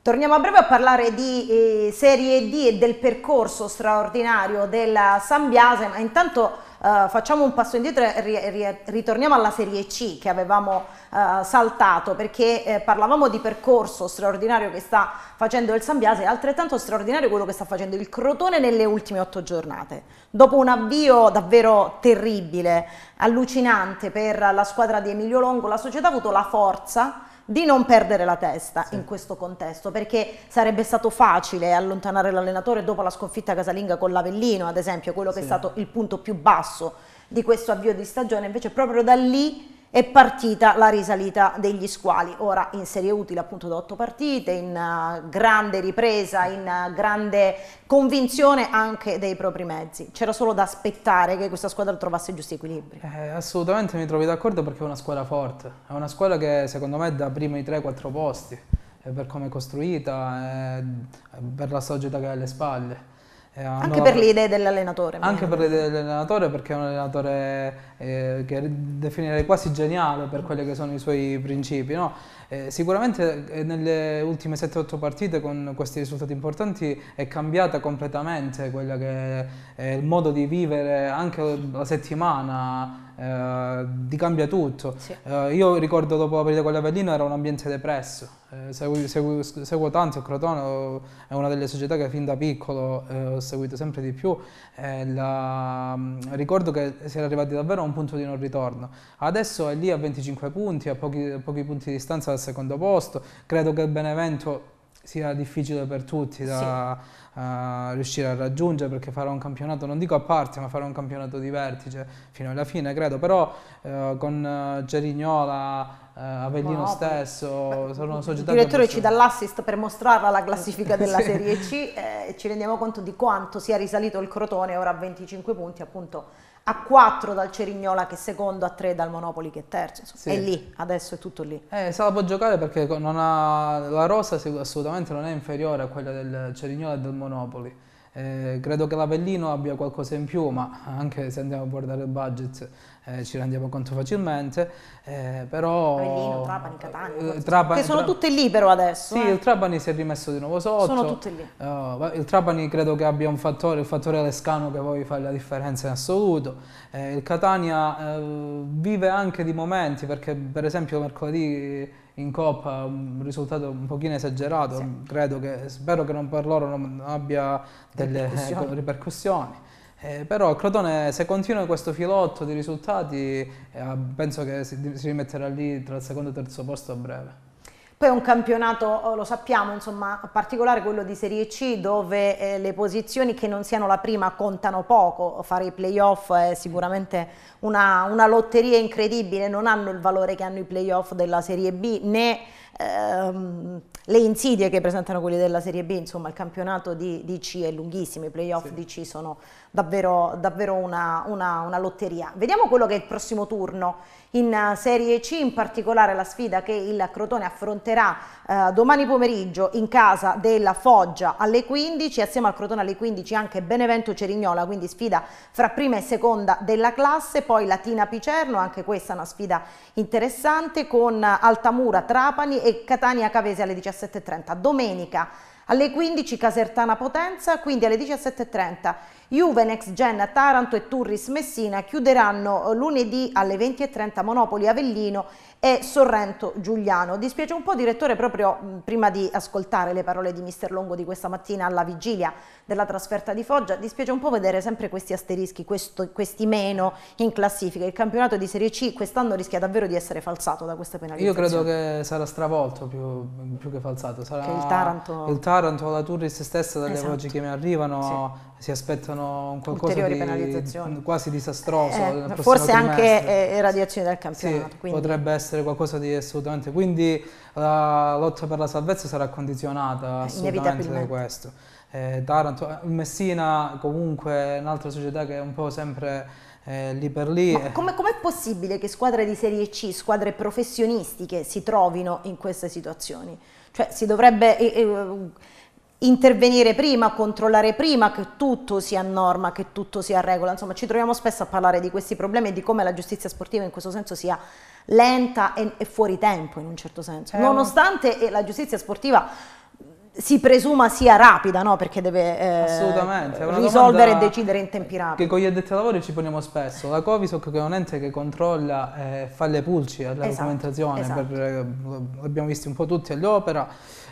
Torniamo a breve a parlare di eh, Serie D e del percorso straordinario della San Biase, ma intanto Uh, facciamo un passo indietro e ri ri ritorniamo alla serie C che avevamo uh, saltato perché eh, parlavamo di percorso straordinario che sta facendo il Sambiase, è altrettanto straordinario quello che sta facendo il Crotone nelle ultime otto giornate. Dopo un avvio davvero terribile, allucinante per la squadra di Emilio Longo, la società ha avuto la forza di non perdere la testa sì. in questo contesto, perché sarebbe stato facile allontanare l'allenatore dopo la sconfitta casalinga con l'Avellino, ad esempio, quello che sì. è stato il punto più basso di questo avvio di stagione, invece proprio da lì è partita la risalita degli squali. Ora in serie utile appunto da otto partite, in eh, grande ripresa, in eh, grande convinzione anche dei propri mezzi. C'era solo da aspettare che questa squadra trovasse i giusti equilibri. Eh, assolutamente mi trovi d'accordo perché è una squadra forte, è una squadra che secondo me da prima i 3-4 posti, per come è costruita, per la società che ha alle spalle. Eh, hanno, anche per le idee dell'allenatore. Anche per le idee dell'allenatore perché è un allenatore eh, che definirei quasi geniale per quelli che sono i suoi principi. No? Eh, sicuramente eh, nelle ultime 7-8 partite con questi risultati importanti è cambiata completamente quella che è il modo di vivere anche la settimana eh, ti cambia tutto. Sì. Eh, io ricordo dopo la partita con l'Avellino era un ambiente depresso, eh, seguo, seguo, seguo, tanto il Crotone, è una delle società che fin da piccolo eh, ho seguito sempre di più, eh, la, mm, ricordo che si era arrivati davvero a un punto di non ritorno. Adesso è lì a 25 punti, a pochi, a pochi punti di distanza secondo posto. Credo che il Benevento sia difficile per tutti da sì. uh, riuscire a raggiungere perché farà un campionato, non dico a parte, ma farà un campionato di vertice fino alla fine, credo. Però uh, con uh, eh, Gerignola, Avellino no, stesso, ma, sono società... Il direttore ci dà l'assist per mostrarla la classifica della sì. Serie C e ci rendiamo conto di quanto sia risalito il Crotone, ora a 25 punti appunto a 4 dal Cerignola che è secondo, a 3 dal Monopoli che è terzo, Insomma, sì. è lì, adesso è tutto lì. Eh, se la può giocare perché ha, la rosa assolutamente non è inferiore a quella del Cerignola e del Monopoli. Eh, credo che l'Avellino abbia qualcosa in più, ma anche se andiamo a guardare il budget, eh, ci rendiamo conto facilmente, eh, però... Avellino, Trapani, Catania, eh, Trapani, che sono Tra... tutte lì però adesso. Sì, eh. il Trapani si è rimesso di nuovo sotto. Sono tutte lì. Uh, il Trapani credo che abbia un fattore, il fattore lescano che poi fa la differenza in assoluto. il Catania vive anche di momenti, perché per esempio mercoledì in Coppa un risultato un pochino esagerato, sì. credo che, spero che non per loro non abbia delle ripercussioni. Eh, però il Crotone se continua questo filotto di risultati eh, penso che si, si, rimetterà lì tra il secondo e il terzo posto a breve. Poi è un campionato, oh, lo sappiamo, insomma, particolare quello di Serie C dove eh, le posizioni che non siano la prima contano poco, fare i playoff è sicuramente una, una lotteria incredibile, non hanno il valore che hanno i playoff della Serie B né ehm, le insidie che presentano quelli della Serie B, insomma il campionato di, di C è lunghissimo, i playoff sì. di C sono davvero, davvero una, una, una, lotteria. Vediamo quello che è il prossimo turno in eh, Serie C, in particolare la sfida che il Crotone affronterà eh, domani pomeriggio in casa della Foggia alle 15, assieme al Crotone alle 15 anche Benevento Cerignola, quindi sfida fra prima e seconda della classe, poi Latina Picerno, anche questa è una sfida interessante con Altamura Trapani e Catania Cavese alle 17.30. Domenica alle 15 Casertana Potenza, quindi alle 17.30 Juve, Next Gen, Taranto e Turris Messina chiuderanno lunedì alle 20.30 Monopoli Avellino e Sorrento Giuliano. Dispiace un po' direttore proprio prima di ascoltare le parole di mister Longo di questa mattina alla vigilia della trasferta di Foggia, dispiace un po' vedere sempre questi asterischi, questo, questi meno in classifica. Il campionato di Serie C quest'anno rischia davvero di essere falsato da questa penalizzazione. Io credo che sarà stravolto più, più che falsato, sarà che il Taranto, il Taranto la Turris stessa dalle esatto. voci che mi arrivano sì. si aspettano un qualcosa di, quasi disastroso. Eh, forse anche eh, radiazioni del campionato. Sì, potrebbe essere essere qualcosa di assolutamente... Quindi la eh, lotta per la salvezza sarà condizionata eh, assolutamente da questo. Eh, Taranto, eh, Messina comunque è un'altra società che è un po' sempre... Eh, lì per lì. Ma com'è, com possibile che squadre di Serie C, squadre professionistiche si trovino in queste situazioni? Cioè si dovrebbe... Eh, eh, intervenire prima, controllare prima che tutto sia a norma, che tutto sia a regola. Insomma, ci troviamo spesso a parlare di questi problemi e di come la giustizia sportiva in questo senso sia lenta e, e fuori tempo in un certo senso. Certo. Eh. Nonostante la giustizia sportiva si presuma sia rapida, no? Perché deve eh, risolvere e decidere in tempi rapidi. Che con gli addetti ai lavori ci poniamo spesso. La Covisoc che è un ente che controlla e eh, fa le pulci alla esatto, documentazione, esatto. Per, eh, l'abbiamo visto un po' tutti all'opera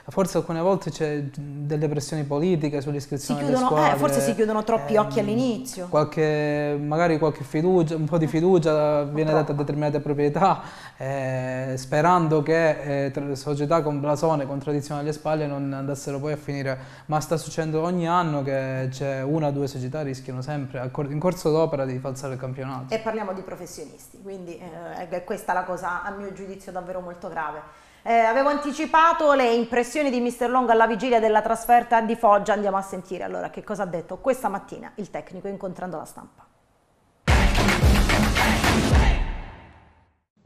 forse alcune volte c'è delle pressioni politiche sull'iscrizione delle squadre. Eh, forse si chiudono troppi ehm, occhi all'inizio. Qualche, magari qualche fiducia, un po' di fiducia viene data a determinate proprietà, eh, sperando che eh, società con blasone, con tradizione alle spalle non andassero poi a finire. Ma sta succedendo ogni anno che c'è una o due società rischiano sempre in corso d'opera di falsare il campionato. E parliamo di professionisti, quindi eh, questa è la cosa a mio giudizio davvero molto grave. Eh, avevo anticipato le impressioni di Mr. Long alla vigilia della trasferta di Foggia, andiamo a sentire allora che cosa ha detto questa mattina il tecnico incontrando la stampa.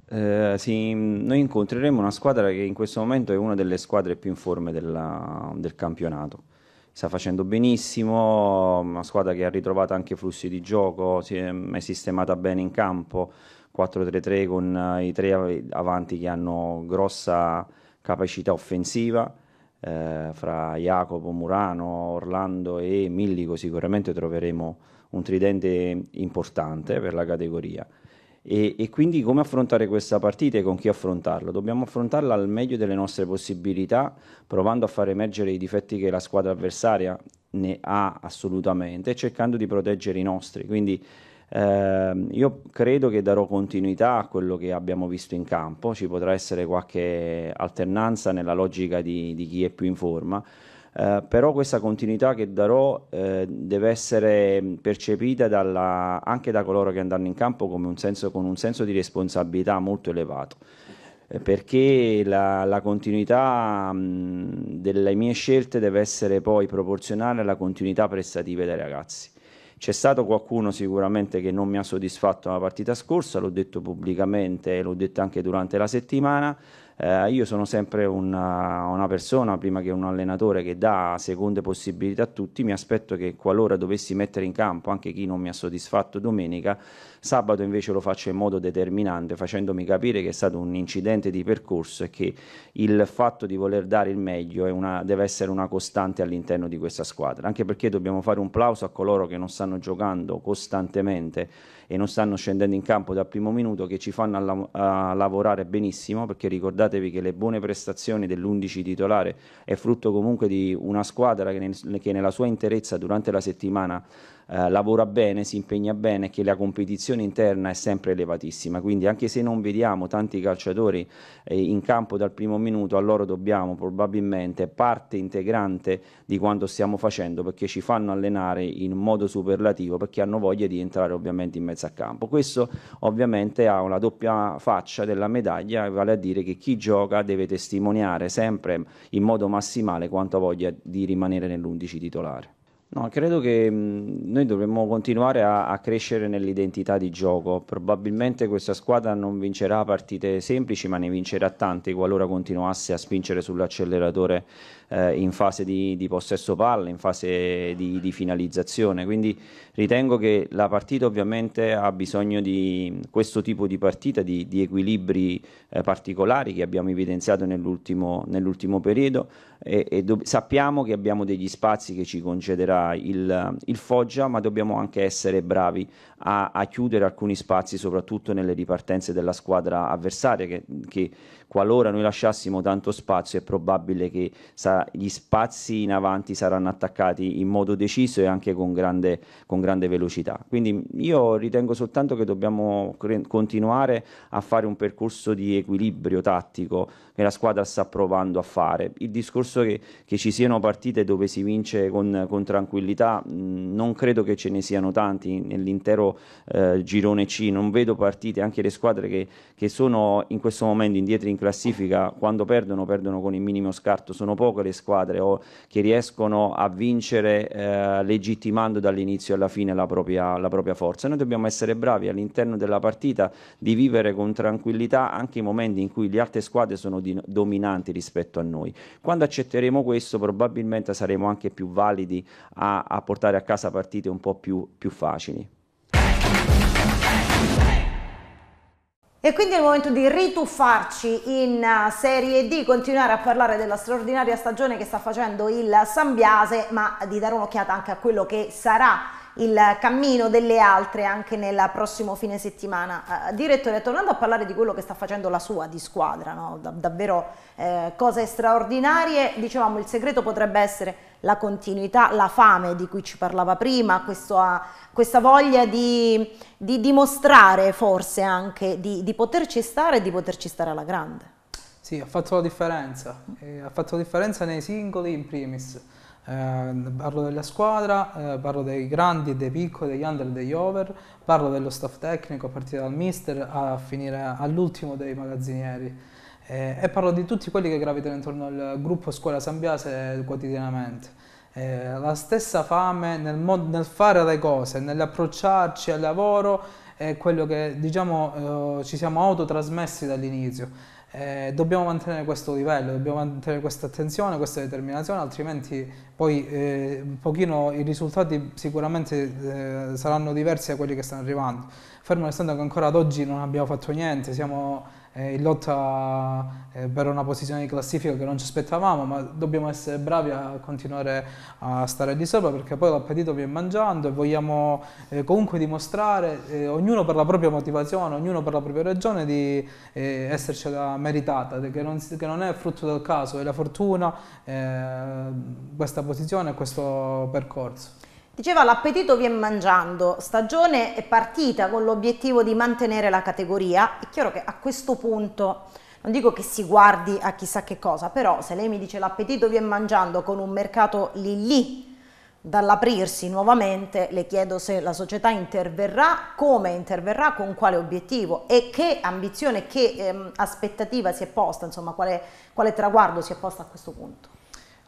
Eh, sì, noi incontreremo una squadra che in questo momento è una delle squadre più in forme della, del campionato. Sta facendo benissimo, una squadra che ha ritrovato anche flussi di gioco, si è, è sistemata bene in campo, 4-3-3 con eh, i tre avanti che hanno grossa capacità offensiva. Eh, fra Jacopo, Murano, Orlando e Millico sicuramente troveremo un tridente importante per la categoria. E, e, quindi come affrontare questa partita e con chi affrontarlo? Dobbiamo affrontarla al meglio delle nostre possibilità, provando a far emergere i difetti che la squadra avversaria ne ha assolutamente, cercando di proteggere i nostri. Quindi eh, io credo che darò continuità a quello che abbiamo visto in campo, ci potrà essere qualche alternanza nella logica di, di chi è più in forma. Uh, però questa continuità che darò uh, deve essere percepita dalla, anche da coloro che andranno in campo un senso, con un senso di responsabilità molto elevato eh, perché la, la continuità mh, mm, delle mie scelte deve essere poi proporzionale alla continuità prestativa dei ragazzi. C'è stato qualcuno sicuramente che non mi ha soddisfatto la partita scorsa, l'ho detto pubblicamente, e l'ho detto anche durante la settimana, eh, io sono sempre una, una, persona, prima che un allenatore, che dà seconde possibilità a tutti. Mi aspetto che qualora dovessi mettere in campo anche chi non mi ha soddisfatto domenica, sabato invece lo faccio in modo determinante, facendomi capire che è stato un incidente di percorso e che il fatto di voler dare il meglio una, deve essere una costante all'interno di questa squadra. Anche perché dobbiamo fare un plauso a coloro che non stanno giocando costantemente e non stanno scendendo in campo dal primo minuto che ci fanno a, la a lavorare benissimo perché ricordatevi che le buone prestazioni dell'11 titolare è frutto comunque di una squadra che, nel che nella sua interezza durante la settimana eh, lavora bene, si impegna bene, e che la competizione interna è sempre elevatissima, quindi anche se non vediamo tanti calciatori eh, in campo dal primo minuto, a loro dobbiamo probabilmente parte integrante di quanto stiamo facendo perché ci fanno allenare in modo superlativo perché hanno voglia di entrare ovviamente in mezzo a campo. Questo ovviamente ha una doppia faccia della medaglia, vale a dire che chi gioca deve testimoniare sempre in modo massimale quanto ha voglia di rimanere nell'undici titolare. No, credo che noi dovremmo continuare a, a crescere nell'identità di gioco. Probabilmente questa squadra non vincerà partite semplici, ma ne vincerà tante qualora continuasse a spingere sull'acceleratore eh, in fase di, di, possesso palla, in fase di, di, finalizzazione. Quindi ritengo che la partita ovviamente ha bisogno di questo tipo di partita, di, di equilibri eh, particolari che abbiamo evidenziato nell'ultimo, nell'ultimo periodo e, e do- sappiamo che abbiamo degli spazi che ci concederà il, il Foggia, ma dobbiamo anche essere bravi a, a chiudere alcuni spazi, soprattutto nelle ripartenze della squadra avversaria che, che qualora noi lasciassimo tanto spazio è probabile che sa- gli spazi in avanti saranno attaccati in modo deciso e anche con grande, con grande velocità. Quindi io ritengo soltanto che dobbiamo cre- continuare a fare un percorso di equilibrio tattico che la squadra sta provando a fare. Il discorso che, che ci siano partite dove si vince con, con tranquillità mh, mm, non credo che ce ne siano tanti nell'intero eh, girone C, non vedo partite, anche le squadre che, che sono in questo momento indietro in classifica quando perdono perdono con il minimo scarto, sono poche le squadre o, oh, che riescono a vincere eh, legittimando dall'inizio alla fine la propria, la propria forza. Noi dobbiamo essere bravi all'interno della partita di vivere con tranquillità anche i momenti in cui le altre squadre sono di, dominanti rispetto a noi. Quando accetteremo questo probabilmente saremo anche più validi a, a portare a casa partite un po' più, più facili. E quindi è il momento di rituffarci in eh, Serie D, continuare a parlare della straordinaria stagione che sta facendo il Sambiase, ma di dare un'occhiata anche a quello che sarà il cammino delle altre anche nel prossimo fine settimana. Eh, direttore, tornando a parlare di quello che sta facendo la sua di squadra, no? da davvero eh, cose straordinarie, dicevamo il segreto potrebbe essere la continuità, la fame di cui ci parlava prima, questo, questa voglia di, di, dimostrare forse anche di, di poterci stare e di poterci stare alla grande. Sì, ha fatto la differenza, eh, ha fatto la differenza nei singoli in primis. Eh, parlo della squadra, eh, parlo dei grandi, dei piccoli, degli under, degli over, parlo dello staff tecnico a partire dal mister a finire all'ultimo dei magazzinieri eh, e parlo di tutti quelli che gravitano intorno al gruppo scuola Sambiase quotidianamente. Eh, la stessa fame nel, nel fare le cose, nell'approcciarci al lavoro è quello che diciamo, eh, ci siamo autotrasmessi dall'inizio eh, dobbiamo mantenere questo livello, dobbiamo mantenere questa attenzione, questa determinazione, altrimenti poi eh, un pochino i risultati sicuramente eh, saranno diversi da quelli che stanno arrivando. Fermo restando che ancora ad oggi non abbiamo fatto niente, siamo in lotta eh, per una posizione di classifica che non ci aspettavamo, ma dobbiamo essere bravi a continuare a stare di sopra perché poi l'appetito viene mangiando e vogliamo eh, comunque dimostrare, eh, ognuno per la propria motivazione, ognuno per la propria ragione, di essercela meritata, che non, che non, è frutto del caso, è la fortuna, questa posizione e questo percorso. Diceva l'appetito viene mangiando, stagione è partita con l'obiettivo di mantenere la categoria, è chiaro che a questo punto non dico che si guardi a chissà che cosa, però se lei mi dice l'appetito viene mangiando con un mercato lì lì dall'aprirsi nuovamente, le chiedo se la società interverrà, come interverrà, con quale obiettivo e che ambizione, che ehm, aspettativa si è posta, insomma quale, quale traguardo si è posta a questo punto.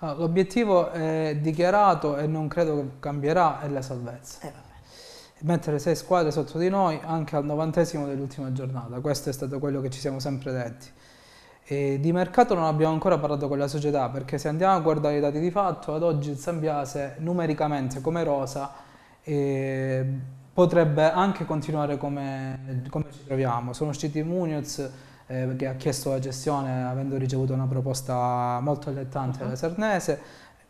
Ah, l'obiettivo è dichiarato e non credo che cambierà è la salvezza. Eh, Mettere sei squadre sotto di noi anche al novantesimo dell'ultima giornata, questo è stato quello che ci siamo sempre detti. E di mercato non abbiamo ancora parlato con la società perché se andiamo a guardare i dati di fatto, ad oggi il Sambiase numericamente come rosa eh, potrebbe anche continuare come, come ci troviamo. Sono usciti Munoz, eh, che ha chiesto la gestione avendo ricevuto una proposta molto allettante uh ah. -huh. Sarnese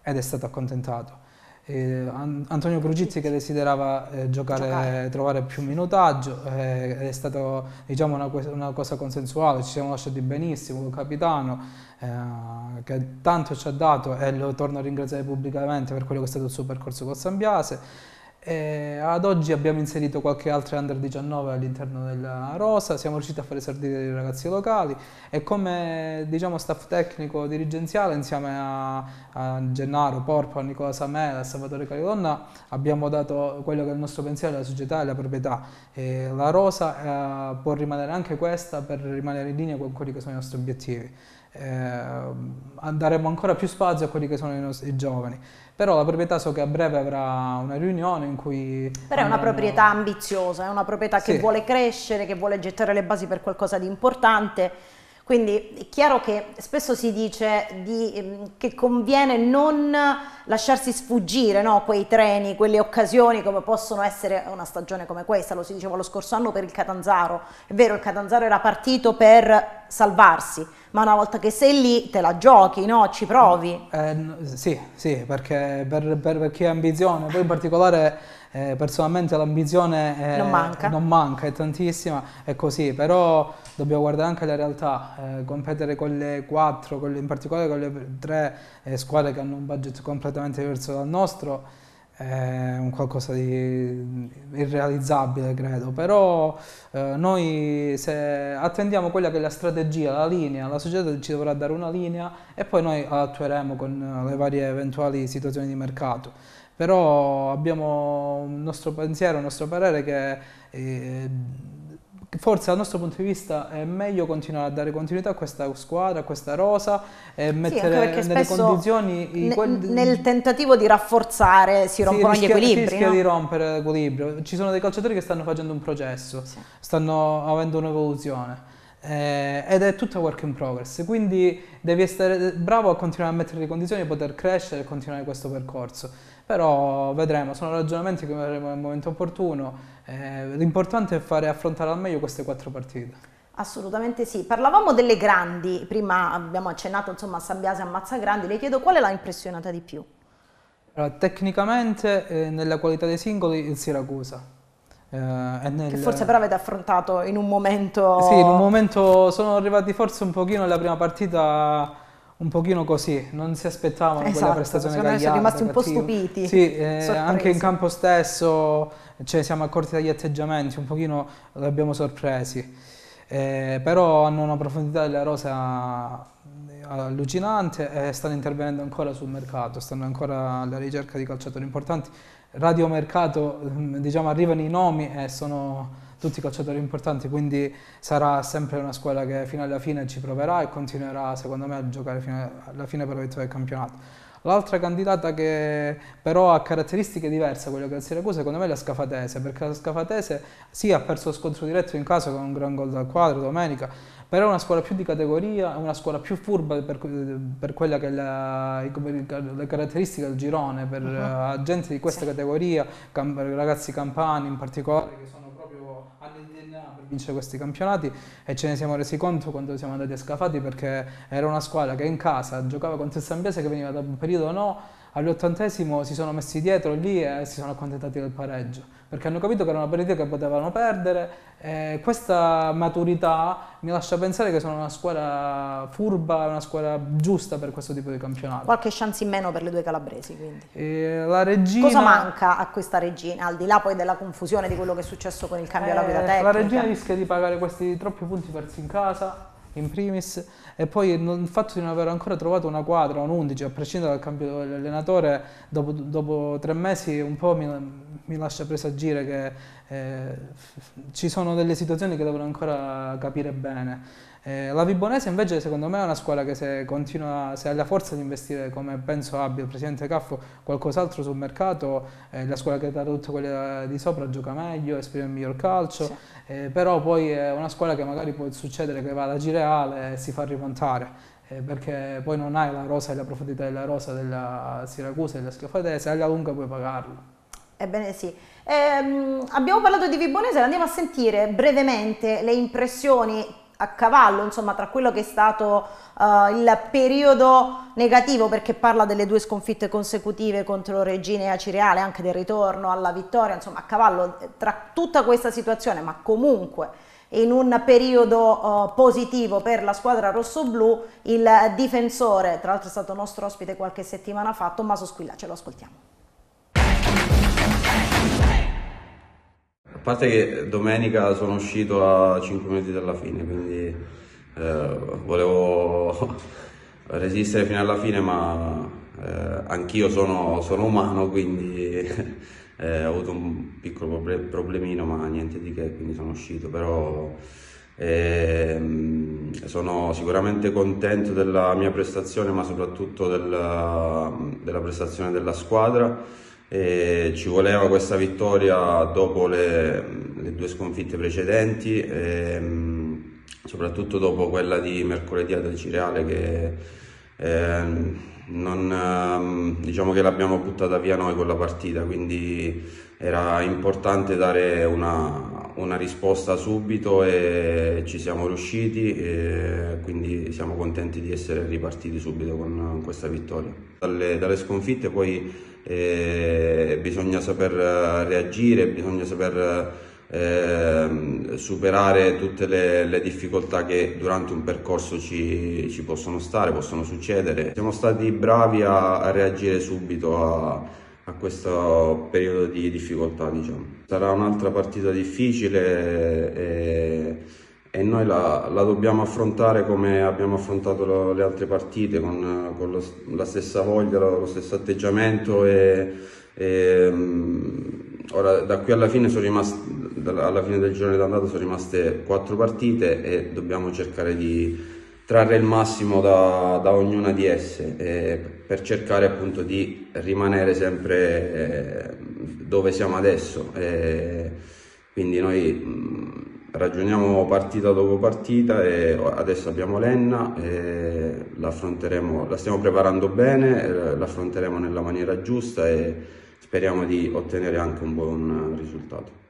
ed è stato accontentato. Eh, an Antonio Crugizzi che desiderava eh, giocare, giocare, trovare più minutaggio, eh, è stata diciamo, una, una, cosa consensuale, ci siamo lasciati benissimo, il capitano eh, che tanto ci ha dato e lo torno a ringraziare pubblicamente per quello che è stato il suo percorso con Sambiase. E eh, ad oggi abbiamo inserito qualche altra under 19 all'interno della rosa, siamo riusciti a far esordire i ragazzi locali e come diciamo, staff tecnico dirigenziale insieme a, a Gennaro Porpa, Nicola Samela, Salvatore Calidonna abbiamo dato quello che è il nostro pensiero alla società e alla proprietà. E la rosa eh, può rimanere anche questa per rimanere in linea con quelli che sono i nostri obiettivi. Eh, daremo ancora più spazio a quelli che sono i, nostri, i giovani. Però la proprietà so che a breve avrà una riunione in cui... Però è una proprietà ambiziosa, è una proprietà che vuole crescere, che vuole gettare le basi per qualcosa di importante. Quindi è chiaro che spesso si dice di, ehm, che conviene non lasciarsi sfuggire no? quei treni, quelle occasioni come possono essere una stagione come questa, lo si diceva lo scorso anno per il Catanzaro, è vero il Catanzaro era partito per salvarsi, ma una volta che sei lì te la giochi, no? Ci provi. Eh, sì, sì, perché per, per, per chi ha ambizione, poi in particolare eh, personalmente l'ambizione eh, non, manca. non manca, è tantissima, è così, però dobbiamo guardare anche la realtà, eh, competere con le quattro, in particolare con le tre eh, squadre che hanno un budget completamente diverso dal nostro è un qualcosa di irrealizzabile, credo, però eh, noi se attendiamo quella che è la strategia, la linea, la società ci dovrà dare una linea e poi noi la attueremo con eh, le varie eventuali situazioni di mercato. Però abbiamo un nostro pensiero, un nostro parere che eh, forse dal nostro punto di vista è meglio continuare a dare continuità a questa squadra, a questa rosa e mettere sì, nelle condizioni ne, quelli... nel tentativo di rafforzare si rompono si gli equilibri si rischia no? di rompere l'equilibrio ci sono dei calciatori che stanno facendo un processo sì. stanno avendo un'evoluzione eh, ed è tutto work in progress, quindi devi essere bravo a continuare a mettere le condizioni di poter crescere e continuare questo percorso. Però vedremo, sono ragionamenti che faremo nel momento opportuno, eh, l'importante è fare affrontare al meglio queste quattro partite. Assolutamente sì, parlavamo delle grandi, prima abbiamo accennato insomma a San e a Mazzagrandi, le chiedo quale l'ha impressionata di più? Allora, tecnicamente eh, nella qualità dei singoli il Siracusa, eh, nel... Che forse però avete affrontato in un momento... Sì, in un momento sono arrivati forse un pochino alla prima partita un pochino così, non si aspettavano esatto, quella prestazione cagliata. Sono rimasti un po' stupiti. Sì, eh, anche in campo stesso cioè, siamo accorti dagli atteggiamenti, un pochino li abbiamo sorpresi. Eh, però hanno una profondità della rosa eh, allucinante e stanno intervenendo ancora sul mercato, stanno ancora alla ricerca di calciatori importanti radiomercato mm, diciamo, arrivano i nomi e sono tutti calciatori importanti, quindi sarà sempre una squadra che fino alla fine ci proverà e continuerà secondo me a giocare fino alla fine per la vittoria del campionato. L'altra candidata che però ha caratteristiche diverse, quello che è il Siracusa, secondo me è la Scafatese, perché la Scafatese sì ha perso lo scontro diretto in casa con un gran gol dal quadro domenica, però è una scuola più di categoria, è una scuola più furba per, per quella che è le caratteristiche del girone, per uh -huh. Eh, gente di questa sì. categoria, cam, ragazzi campani in particolare che sono proprio hanno per vincere questi campionati e ce ne siamo resi conto quando siamo andati a Scafati perché era una squadra che in casa giocava contro il Sambiase che veniva da un periodo no all'ottantesimo si sono messi dietro lì e si sono accontentati del pareggio perché hanno capito che era una partita che potevano perdere eh, questa maturità mi lascia pensare che sono una squadra furba, una squadra giusta per questo tipo di campionato. Qualche chance in meno per le due calabresi quindi. Eh, la regina... Cosa manca a questa regina, al di là poi della confusione di quello che è successo con il cambio eh, alla guida tecnica? La regina rischia di pagare questi troppi punti persi in casa, in primis e poi il fatto di non aver ancora trovato una quadra, un 11 a prescindere dal cambio dell'allenatore dopo, dopo, tre mesi un po' mi, mi lascia presagire che eh, ci sono delle situazioni che devono ancora capire bene. Eh, la Vibonese invece secondo me è una scuola che se, continua, se ha la forza di investire come penso abbia il presidente Caffo qualcos'altro sul mercato, è eh, la scuola che tra tutte quelle di sopra gioca meglio, esprime il miglior calcio, sì. eh, però poi è una scuola che magari può succedere che va alla Gireale e si fa rimontare. Eh, perché poi non hai la rosa e la profondità della rosa della Siracusa e della Scafadese, alla lunga puoi pagarlo. Ebbene sì, eh, abbiamo parlato di Vibonese, andiamo a sentire brevemente le impressioni a cavallo, insomma, tra quello che è stato uh, il periodo negativo, perché parla delle due sconfitte consecutive contro Regina e Acireale, anche del ritorno alla vittoria, insomma, a cavallo eh, tra tutta questa situazione, ma comunque in un periodo uh, positivo per la squadra rossoblu, il difensore, tra l'altro è stato nostro ospite qualche settimana fa, Tommaso Squilla, ce lo ascoltiamo. A parte che domenica sono uscito a 5 minuti dalla fine, quindi eh, volevo resistere fino alla fine, ma eh, anch'io sono, sono, umano, quindi eh, ho avuto un piccolo problemino, ma niente di che, quindi sono uscito. Però ehm, sono sicuramente contento della mia prestazione, ma soprattutto della, della prestazione della squadra e ci voleva questa vittoria dopo le, le due sconfitte precedenti, e, mm, soprattutto dopo quella di mercoledì ad Cireale che eh, non, mm, diciamo che l'abbiamo buttata via noi quella partita, quindi era importante dare una, una risposta subito e ci siamo riusciti e quindi siamo contenti di essere ripartiti subito con questa vittoria. Dalle, dalle sconfitte poi eh, bisogna saper reagire, bisogna saper eh, superare tutte le, le, difficoltà che durante un percorso ci, ci, possono stare, possono succedere. Siamo stati bravi a, a reagire subito, a, a questo periodo di difficoltà. Diciamo. Sarà un'altra partita difficile e, e noi la, la, dobbiamo affrontare come abbiamo affrontato lo, le altre partite, con, con lo, la stessa voglia, lo, lo stesso atteggiamento. E, e, mm, ora, da qui alla fine, sono rimaste, alla fine del giorno d'andata sono rimaste quattro partite e dobbiamo cercare di trarre il massimo da, da ognuna di esse eh, per cercare appunto di rimanere sempre eh, dove siamo adesso. Eh, quindi noi mh, mm, ragioniamo partita dopo partita e adesso abbiamo l'Enna, eh, la stiamo preparando bene, eh, l'affronteremo nella maniera giusta e speriamo di ottenere anche un buon risultato.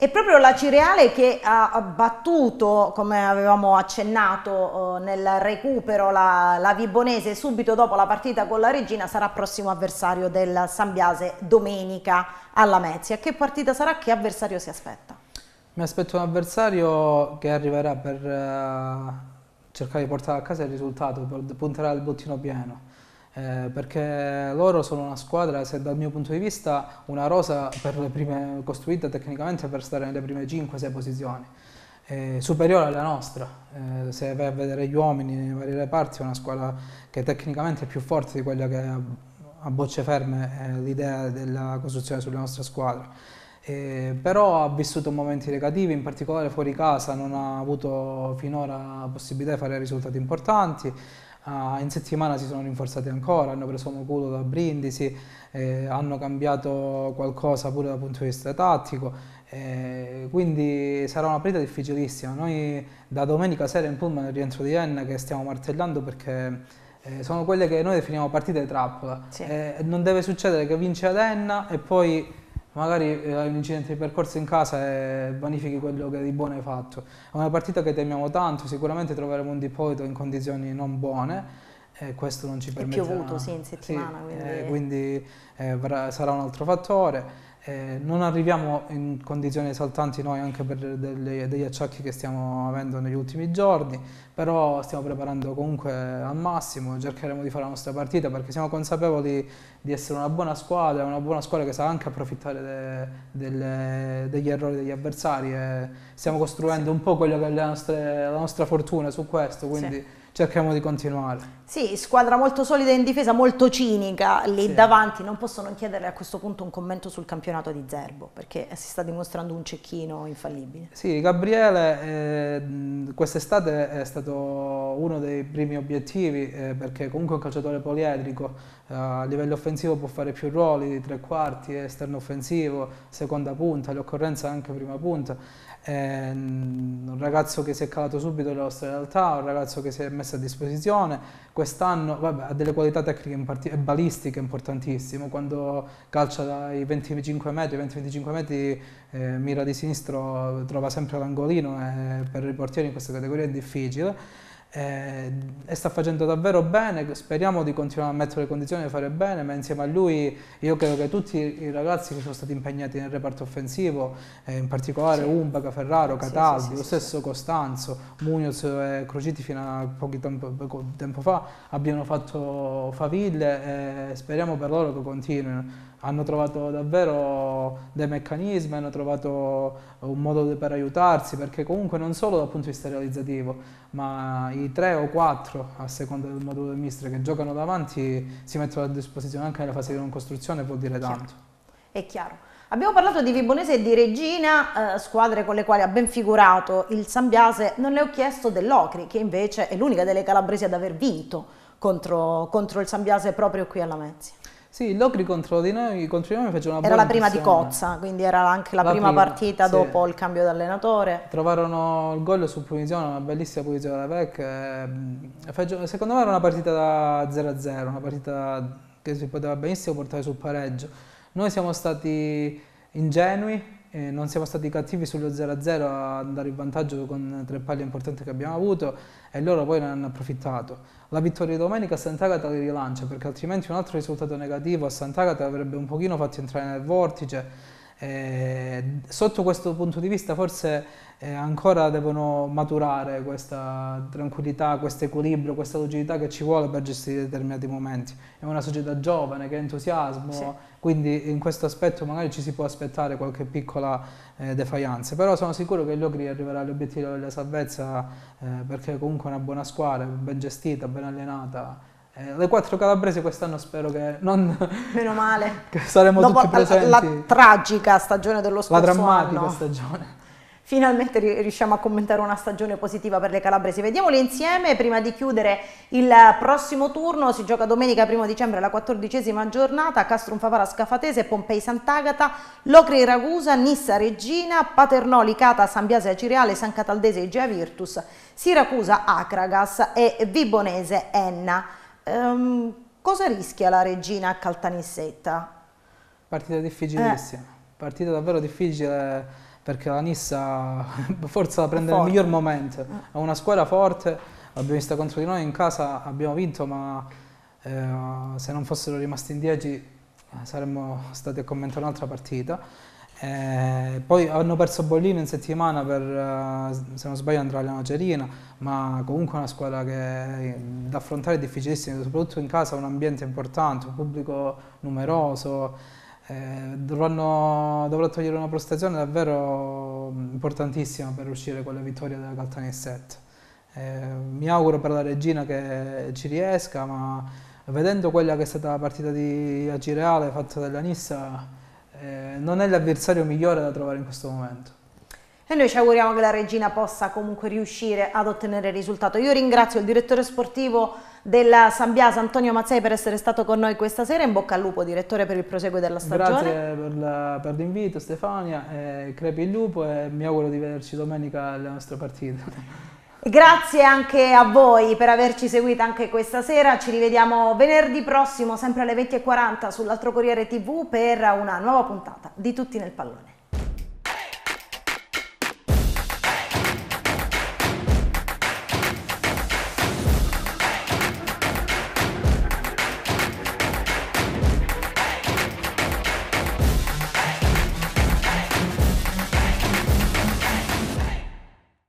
È proprio la Cireale che ha battuto, come avevamo accennato eh, nel recupero, la, la Vibonese subito dopo la partita con la Regina sarà prossimo avversario del Sambiase domenica alla Mezia. Che partita sarà? Che avversario si aspetta? Mi aspetto un avversario che arriverà per eh, cercare di portare a casa il risultato, punterà il bottino pieno eh, perché loro sono una squadra, se dal mio punto di vista, una rosa prime, costruita tecnicamente per stare nelle prime 5-6 posizioni, eh, superiore alla nostra. Eh, se vai a vedere gli uomini nei vari reparti, è una squadra che tecnicamente è più forte di quella che a bocce ferme eh, l'idea della costruzione sulla nostra squadra. Eh, però ha vissuto momenti negativi, in particolare fuori casa, non ha avuto finora possibilità di fare risultati importanti, Uh, in settimana si sono rinforzati ancora, hanno preso Moculo da Brindisi, eh, hanno cambiato qualcosa pure dal punto di vista tattico, eh, quindi sarà una partita difficilissima. Noi da domenica sera in Pullman il rientro di Enna che stiamo martellando perché eh, sono quelle che noi definiamo partite trappola. Sì. Eh, non deve succedere che vince Enna e poi magari eh, hai un incidente di percorso in casa e vanifichi quello che di buono hai fatto. È una partita che temiamo tanto, sicuramente troveremo un deposito in condizioni non buone, e questo non ci permetterà... È piovuto, sì, in settimana. Sì, quindi, eh, quindi eh, sarà un altro fattore eh, non arriviamo in condizioni esaltanti noi anche per delle, degli acciacchi che stiamo avendo negli ultimi giorni, però stiamo preparando comunque al massimo, cercheremo di fare la nostra partita perché siamo consapevoli di essere una buona squadra, una buona squadra che sa anche approfittare de, delle, degli errori degli avversari e stiamo costruendo sì. un po' quella che è la, nostre, la nostra fortuna su questo, quindi sì cerchiamo di continuare. Sì, squadra molto solida in difesa, molto cinica lì sì. davanti, non posso non chiederle a questo punto un commento sul campionato di Zerbo, perché si sta dimostrando un cecchino infallibile. Sì, Gabriele eh, quest'estate è stato uno dei primi obiettivi, eh, perché comunque è un calciatore poliedrico, eh, a livello offensivo può fare più ruoli, tre quarti, esterno offensivo, seconda punta, all'occorrenza anche prima punta eh, un ragazzo che si è calato subito nella nostra realtà, un ragazzo che si è messo a disposizione, quest'anno vabbè, ha delle qualità tecniche e balistiche importantissime, quando calcia dai 25 metri, 20-25 metri eh, mira di sinistro, trova sempre l'angolino, eh, per i portieri in questa categoria è difficile eh, e sta facendo davvero bene, speriamo di continuare a mettere le condizioni di fare bene, ma insieme a lui io credo che tutti i ragazzi che sono stati impegnati nel reparto offensivo, eh, in particolare sì. Umbaca, Ferraro, Cataldi, sì, sì, lo stesso Costanzo, Munoz e Crociti fino a pochi tempo, tempo fa, abbiano fatto faville e eh, speriamo per loro che continuino hanno trovato davvero dei meccanismi, hanno trovato un modo per aiutarsi, perché comunque non solo dal punto di vista realizzativo, ma i tre o quattro, a seconda del modulo del mister, che giocano davanti, si mettono a disposizione anche nella fase di non costruzione, vuol dire tanto. È chiaro. Abbiamo parlato di Vibonese e di Regina, eh, squadre con le quali ha ben figurato il Sambiase, non le ho chiesto dell'Ocri, che invece è l'unica delle calabresi ad aver vinto contro, contro il Sambiase proprio qui alla Mezia. Sì, Locri contro di noi, contro di noi fece una era buona Era la prima di Cozza, quindi era anche la, la prima, prima, partita sì. dopo il cambio d'allenatore. Trovarono il gol su punizione, una bellissima punizione della VEC. Mm, secondo me era una partita da 0-0, una partita che si poteva benissimo portare sul pareggio. Noi siamo stati ingenui, eh, non siamo stati cattivi sullo 0-0 a dare il vantaggio con tre palle importanti che abbiamo avuto e loro poi ne hanno approfittato. La vittoria di domenica a Sant'Agata li rilancia perché altrimenti un altro risultato negativo a Sant'Agata avrebbe un pochino fatto entrare nel vortice eh, sotto questo punto di vista forse eh, ancora devono maturare questa tranquillità, questo equilibrio, questa lucidità che ci vuole per gestire determinati momenti. È una società giovane che ha entusiasmo, sì. quindi in questo aspetto magari ci si può aspettare qualche piccola eh, defianza, però sono sicuro che Locri arriverà all'obiettivo della salvezza eh, perché comunque è una buona squadra, ben gestita, ben allenata eh, le quattro calabresi quest'anno spero che non... Meno male. che saremo Dopo tutti presenti. La, la, tragica stagione dello scorso anno. La drammatica anno. stagione. Finalmente riusciamo a commentare una stagione positiva per le calabresi. Vediamole insieme prima di chiudere il prossimo turno. Si gioca domenica 1 dicembre la quattordicesima giornata. Castrum Favara Scafatese, Pompei Sant'Agata, Locri Ragusa, Nissa Regina, Paternò Licata, San Biase Acireale, San Cataldese Igea Virtus, Siracusa Acragas e Vibonese Enna ehm, cosa rischia la regina a Caltanissetta? Partita difficilissima, eh. partita davvero difficile eh, perché la Nissa forse la prende nel miglior momento, eh. ha una squadra forte, l'abbiamo vista contro di noi in casa, abbiamo vinto ma eh, se non fossero rimasti in 10 eh, saremmo stati a commentare un'altra partita eh, poi hanno perso Bollino in settimana per, eh, se non sbaglio andrà alla Nocerina, ma comunque è una squadra che eh, da affrontare è difficilissima, soprattutto in casa un ambiente importante, un pubblico numeroso, dovranno, dovrà togliere una prestazione davvero importantissima per uscire con la vittoria della Caltanissette. Eh, mi auguro per la regina che ci riesca, ma vedendo quella che è stata la partita di Agireale fatta dalla Nissa eh, non è l'avversario migliore da trovare in questo momento. E noi ci auguriamo che la regina possa comunque riuscire ad ottenere il risultato. Io ringrazio il direttore sportivo della Sambiasa, Antonio Mazzei, per essere stato con noi questa sera. In bocca al lupo, direttore, per il proseguo della stagione. Grazie per, l'invito, Stefania. Eh, crepi il lupo e mi auguro di vederci domenica alle nostre partite. Grazie anche a voi per averci seguito anche questa sera, ci rivediamo venerdì prossimo sempre alle 20.40 sull'altro Corriere TV per una nuova puntata di Tutti nel Pallone.